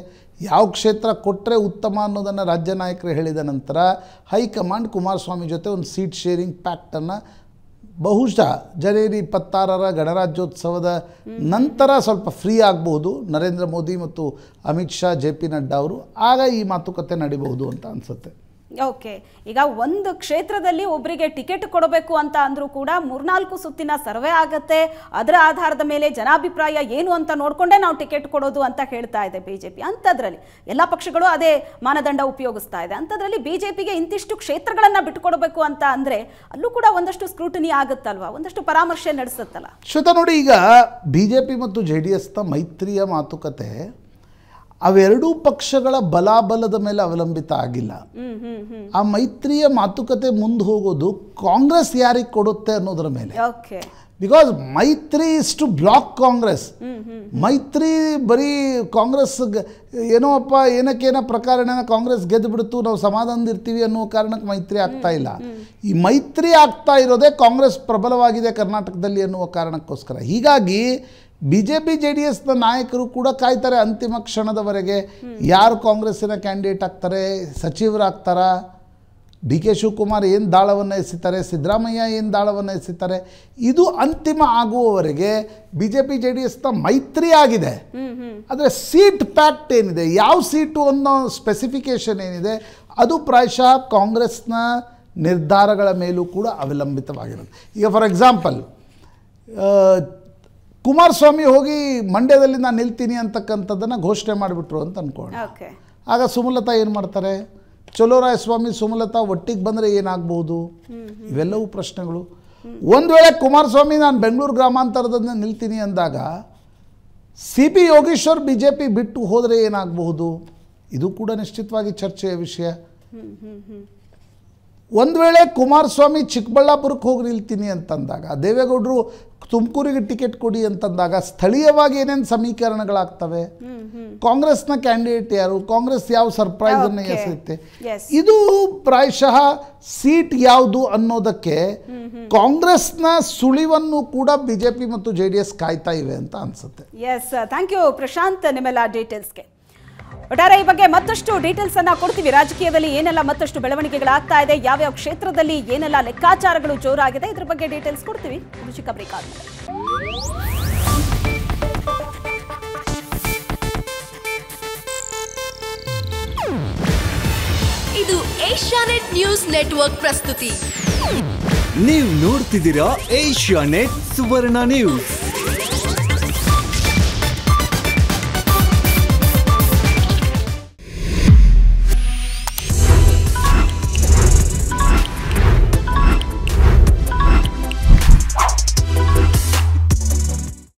ಯಾವ ಕ್ಷೇತ್ರ ಕೊಟ್ಟರೆ ಉತ್ತಮ ಅನ್ನೋದನ್ನು ರಾಜ್ಯ ನಾಯಕರು ಹೇಳಿದ ನಂತರ ಹೈಕಮಾಂಡ್ ಕುಮಾರಸ್ವಾಮಿ ಜೊತೆ ಒಂದು ಸೀಟ್ ಶೇರಿಂಗ್ ಪ್ಯಾಕ್ಟನ್ನು ಬಹುಶಃ ಜನವರಿ ಇಪ್ಪತ್ತಾರರ ಗಣರಾಜ್ಯೋತ್ಸವದ ನಂತರ ಸ್ವಲ್ಪ ಫ್ರೀ ಆಗಬಹುದು ನರೇಂದ್ರ ಮೋದಿ ಮತ್ತು ಅಮಿತ್ ಶಾ ಜೆ ಪಿ ನಡ್ಡಾ ಅವರು ಆಗ ಈ ಮಾತುಕತೆ ನಡೀಬಹುದು ಅಂತ ಅನಿಸುತ್ತೆ ಓಕೆ ಈಗ ಒಂದು ಕ್ಷೇತ್ರದಲ್ಲಿ ಒಬ್ಬರಿಗೆ ಟಿಕೆಟ್ ಕೊಡಬೇಕು ಅಂತ ಅಂದರೂ ಕೂಡ ಮೂರ್ನಾಲ್ಕು ಸುತ್ತಿನ ಸರ್ವೆ ಆಗತ್ತೆ ಅದರ ಆಧಾರದ ಮೇಲೆ ಜನಾಭಿಪ್ರಾಯ ಏನು ಅಂತ ನೋಡಿಕೊಂಡೇ ನಾವು ಟಿಕೆಟ್ ಕೊಡೋದು ಅಂತ ಹೇಳ್ತಾ ಇದೆ ಬಿ ಜೆ ಪಿ ಅಂಥದ್ರಲ್ಲಿ ಎಲ್ಲ ಪಕ್ಷಗಳು ಅದೇ ಮಾನದಂಡ ಉಪಯೋಗಿಸ್ತಾ ಇದೆ ಅಂಥದ್ರಲ್ಲಿ ಬಿ ಜೆ ಪಿಗೆ ಇಂತಿಷ್ಟು ಕ್ಷೇತ್ರಗಳನ್ನು ಬಿಟ್ಟುಕೊಡಬೇಕು ಅಂತ ಅಂದರೆ ಅಲ್ಲೂ ಕೂಡ ಒಂದಷ್ಟು ಸ್ಕ್ರೂಟಿನಿ ಆಗುತ್ತಲ್ವ ಒಂದಷ್ಟು ಪರಾಮರ್ಶೆ ನಡೆಸುತ್ತಲ್ಲ ಶ್ರುತ ನೋಡಿ ಈಗ ಬಿ ಜೆ ಪಿ ಮತ್ತು ಜೆ ಡಿ ಎಸ್ನ ಮೈತ್ರಿಯ ಮಾತುಕತೆ ಅವೆರಡೂ ಪಕ್ಷಗಳ ಬಲಾಬಲದ ಮೇಲೆ ಅವಲಂಬಿತ ಆಗಿಲ್ಲ ಆ ಮೈತ್ರಿಯ ಮಾತುಕತೆ ಮುಂದೆ ಹೋಗೋದು ಕಾಂಗ್ರೆಸ್ ಯಾರಿಗೆ ಕೊಡುತ್ತೆ ಅನ್ನೋದ್ರ ಮೇಲೆ ಬಿಕಾಸ್ ಮೈತ್ರಿ ಇಸ್ ಟು ಬ್ಲಾಕ್ ಕಾಂಗ್ರೆಸ್ ಮೈತ್ರಿ ಬರೀ ಕಾಂಗ್ರೆಸ್ ಏನೋ ಅಪ್ಪ ಏನಕ್ಕೇನೋ ಪ್ರಕಾರಣ ಕಾಂಗ್ರೆಸ್ ಗೆದ್ದು ಬಿಡ್ತು ನಾವು ಸಮಾಧಾನದಿರ್ತೀವಿ ಅನ್ನೋ ಕಾರಣಕ್ಕೆ ಮೈತ್ರಿ ಆಗ್ತಾ ಇಲ್ಲ ಈ ಮೈತ್ರಿ ಆಗ್ತಾ ಇರೋದೇ ಕಾಂಗ್ರೆಸ್ ಪ್ರಬಲವಾಗಿದೆ ಕರ್ನಾಟಕದಲ್ಲಿ ಅನ್ನುವ ಕಾರಣಕ್ಕೋಸ್ಕರ ಹೀಗಾಗಿ B J P J D ಎಸ್ನ ನಾಯಕರು ಕೂಡ ಕಾಯ್ತಾರೆ ಅಂತಿಮ ಕ್ಷಣದವರೆಗೆ ಯಾರು ಕಾಂಗ್ರೆಸ್ಸಿನ ಕ್ಯಾಂಡಿಡೇಟ್ ಆಗ್ತಾರೆ ಸಚಿವರಾಗ್ತಾರ ಡಿ ಕೆ ಶಿವಕುಮಾರ್ ಏನು ದಾಳವನ್ನು ಎಸಿತಾರೆ ಸಿದ್ದರಾಮಯ್ಯ ಏನು ದಾಳವನ್ನು ಎಸಿತಾರೆ ಇದು ಅಂತಿಮ ಆಗುವವರೆಗೆ B J P J D ಎಸ್ನ ಮೈತ್ರಿ ಆಗಿದೆ ಆದರೆ ಸೀಟ್ ಪ್ಯಾಕ್ಟ್ ಏನಿದೆ ಯಾವ ಸೀಟು ಅನ್ನೋ ಸ್ಪೆಸಿಫಿಕೇಷನ್ ಏನಿದೆ ಅದು ಪ್ರಾಯಶಃ ಕಾಂಗ್ರೆಸ್ನ ನಿರ್ಧಾರಗಳ ಮೇಲೂ ಕೂಡ ಅವಲಂಬಿತವಾಗಿರುತ್ತೆ ಈಗ ಫಾರ್ ಎಕ್ಸಾಂಪಲ್ ಕುಮಾರಸ್ವಾಮಿ ಹೋಗಿ ಮಂಡ್ಯದಲ್ಲಿ ನಾನು ನಿಲ್ತೀನಿ ಅಂತಕ್ಕಂಥದ್ದನ್ನು ಘೋಷಣೆ ಮಾಡಿಬಿಟ್ರು ಅಂತ ಅಂದ್ಕೊಂಡು ಆಗ ಸುಮಲತಾ ಏನು ಮಾಡ್ತಾರೆ ಚಲೋರಾಯಸ್ವಾಮಿ ಸುಮಲತಾ ಒಟ್ಟಿಗೆ ಬಂದರೆ ಏನಾಗ್ಬೋದು ಇವೆಲ್ಲವೂ ಪ್ರಶ್ನೆಗಳು ಒಂದು ವೇಳೆ ಕುಮಾರಸ್ವಾಮಿ ನಾನು ಬೆಂಗಳೂರು ಗ್ರಾಮಾಂತರದಿಂದ ನಿಲ್ತೀನಿ ಅಂದಾಗ C P Yogeshwar B J P ಬಿಟ್ಟು ಹೋದರೆ ಏನಾಗಬಹುದು ಇದು ಕೂಡ ನಿಶ್ಚಿತವಾಗಿ ಚರ್ಚೆಯ ವಿಷಯ ಒಂದು ವೇಳೆ ಕುಮಾರಸ್ವಾಮಿ ಚಿಕ್ಕಬಳ್ಳಾಪುರಕ್ಕೆ ಹೋಗಿ ನಿಲ್ತೀನಿ ಅಂತಂದಾಗ ದೇವೇಗೌಡರು ತುಮಕೂರಿಗೆ ಟಿಕೆಟ್ ಕೊಡಿ ಅಂತಂದಾಗ ಸ್ಥಳೀಯವಾಗಿ ಏನೇನು ಸಮೀಕರಣಗಳಾಗ್ತವೆ ಕಾಂಗ್ರೆಸ್ನ ಕ್ಯಾಂಡಿಡೇಟ್ ಯಾರು ಕಾಂಗ್ರೆಸ್ ಯಾವ ಸರ್ಪ್ರೈಸ್ ಅನ್ನ ಎಸೆಯುತ್ತೆ ಇದು ಪ್ರಾಯಶಃ ಸೀಟ್ ಯಾವುದು ಅನ್ನೋದಕ್ಕೆ ಕಾಂಗ್ರೆಸ್ನ ಸುಳಿವನ್ನು ಕೂಡ ಬಿಜೆಪಿ ಮತ್ತು ಜೆ ಡಿ ಎಸ್ ಕಾಯ್ತಾ ಇವೆ ಅಂತ ಅನ್ಸುತ್ತೆ ಥ್ಯಾಂಕ್ ಯು ಪ್ರಶಾಂತ್ ನಿಮ್ಮೆಲ್ಲ ಡೀಟೇಲ್ಸ್ಗೆ ಒಟ್ಟಾರೆ ಈ ಬಗ್ಗೆ ಮತ್ತಷ್ಟು ಡೀಟೇಲ್ಸ್ ಅನ್ನ ಕೊಡ್ತೀವಿ ರಾಜಕೀಯದಲ್ಲಿ ಏನೆಲ್ಲ ಮತ್ತಷ್ಟು ಬೆಳವಣಿಗೆಗಳಾಗ್ತಾ ಇದೆ ಯಾವ್ಯಾವ ಕ್ಷೇತ್ರದಲ್ಲಿ ಏನೆಲ್ಲ ಲೆಕ್ಕಾಚಾರಗಳು ಜೋರಾಗಿದೆ ಇದ್ರ ಬಗ್ಗೆ ಡೀಟೇಲ್ಸ್ ಕೊಡ್ತೀವಿ ರುಚಿಕ ಇದು ಏಷ್ಯಾನೆಟ್ ನ್ಯೂಸ್ ನೆಟ್ವರ್ಕ್ ಪ್ರಸ್ತುತಿ ನೀವು ನೋಡ್ತಿದ್ದೀರಾ ನೆಟ್ ಸುವರ್ಣ ನ್ಯೂಸ್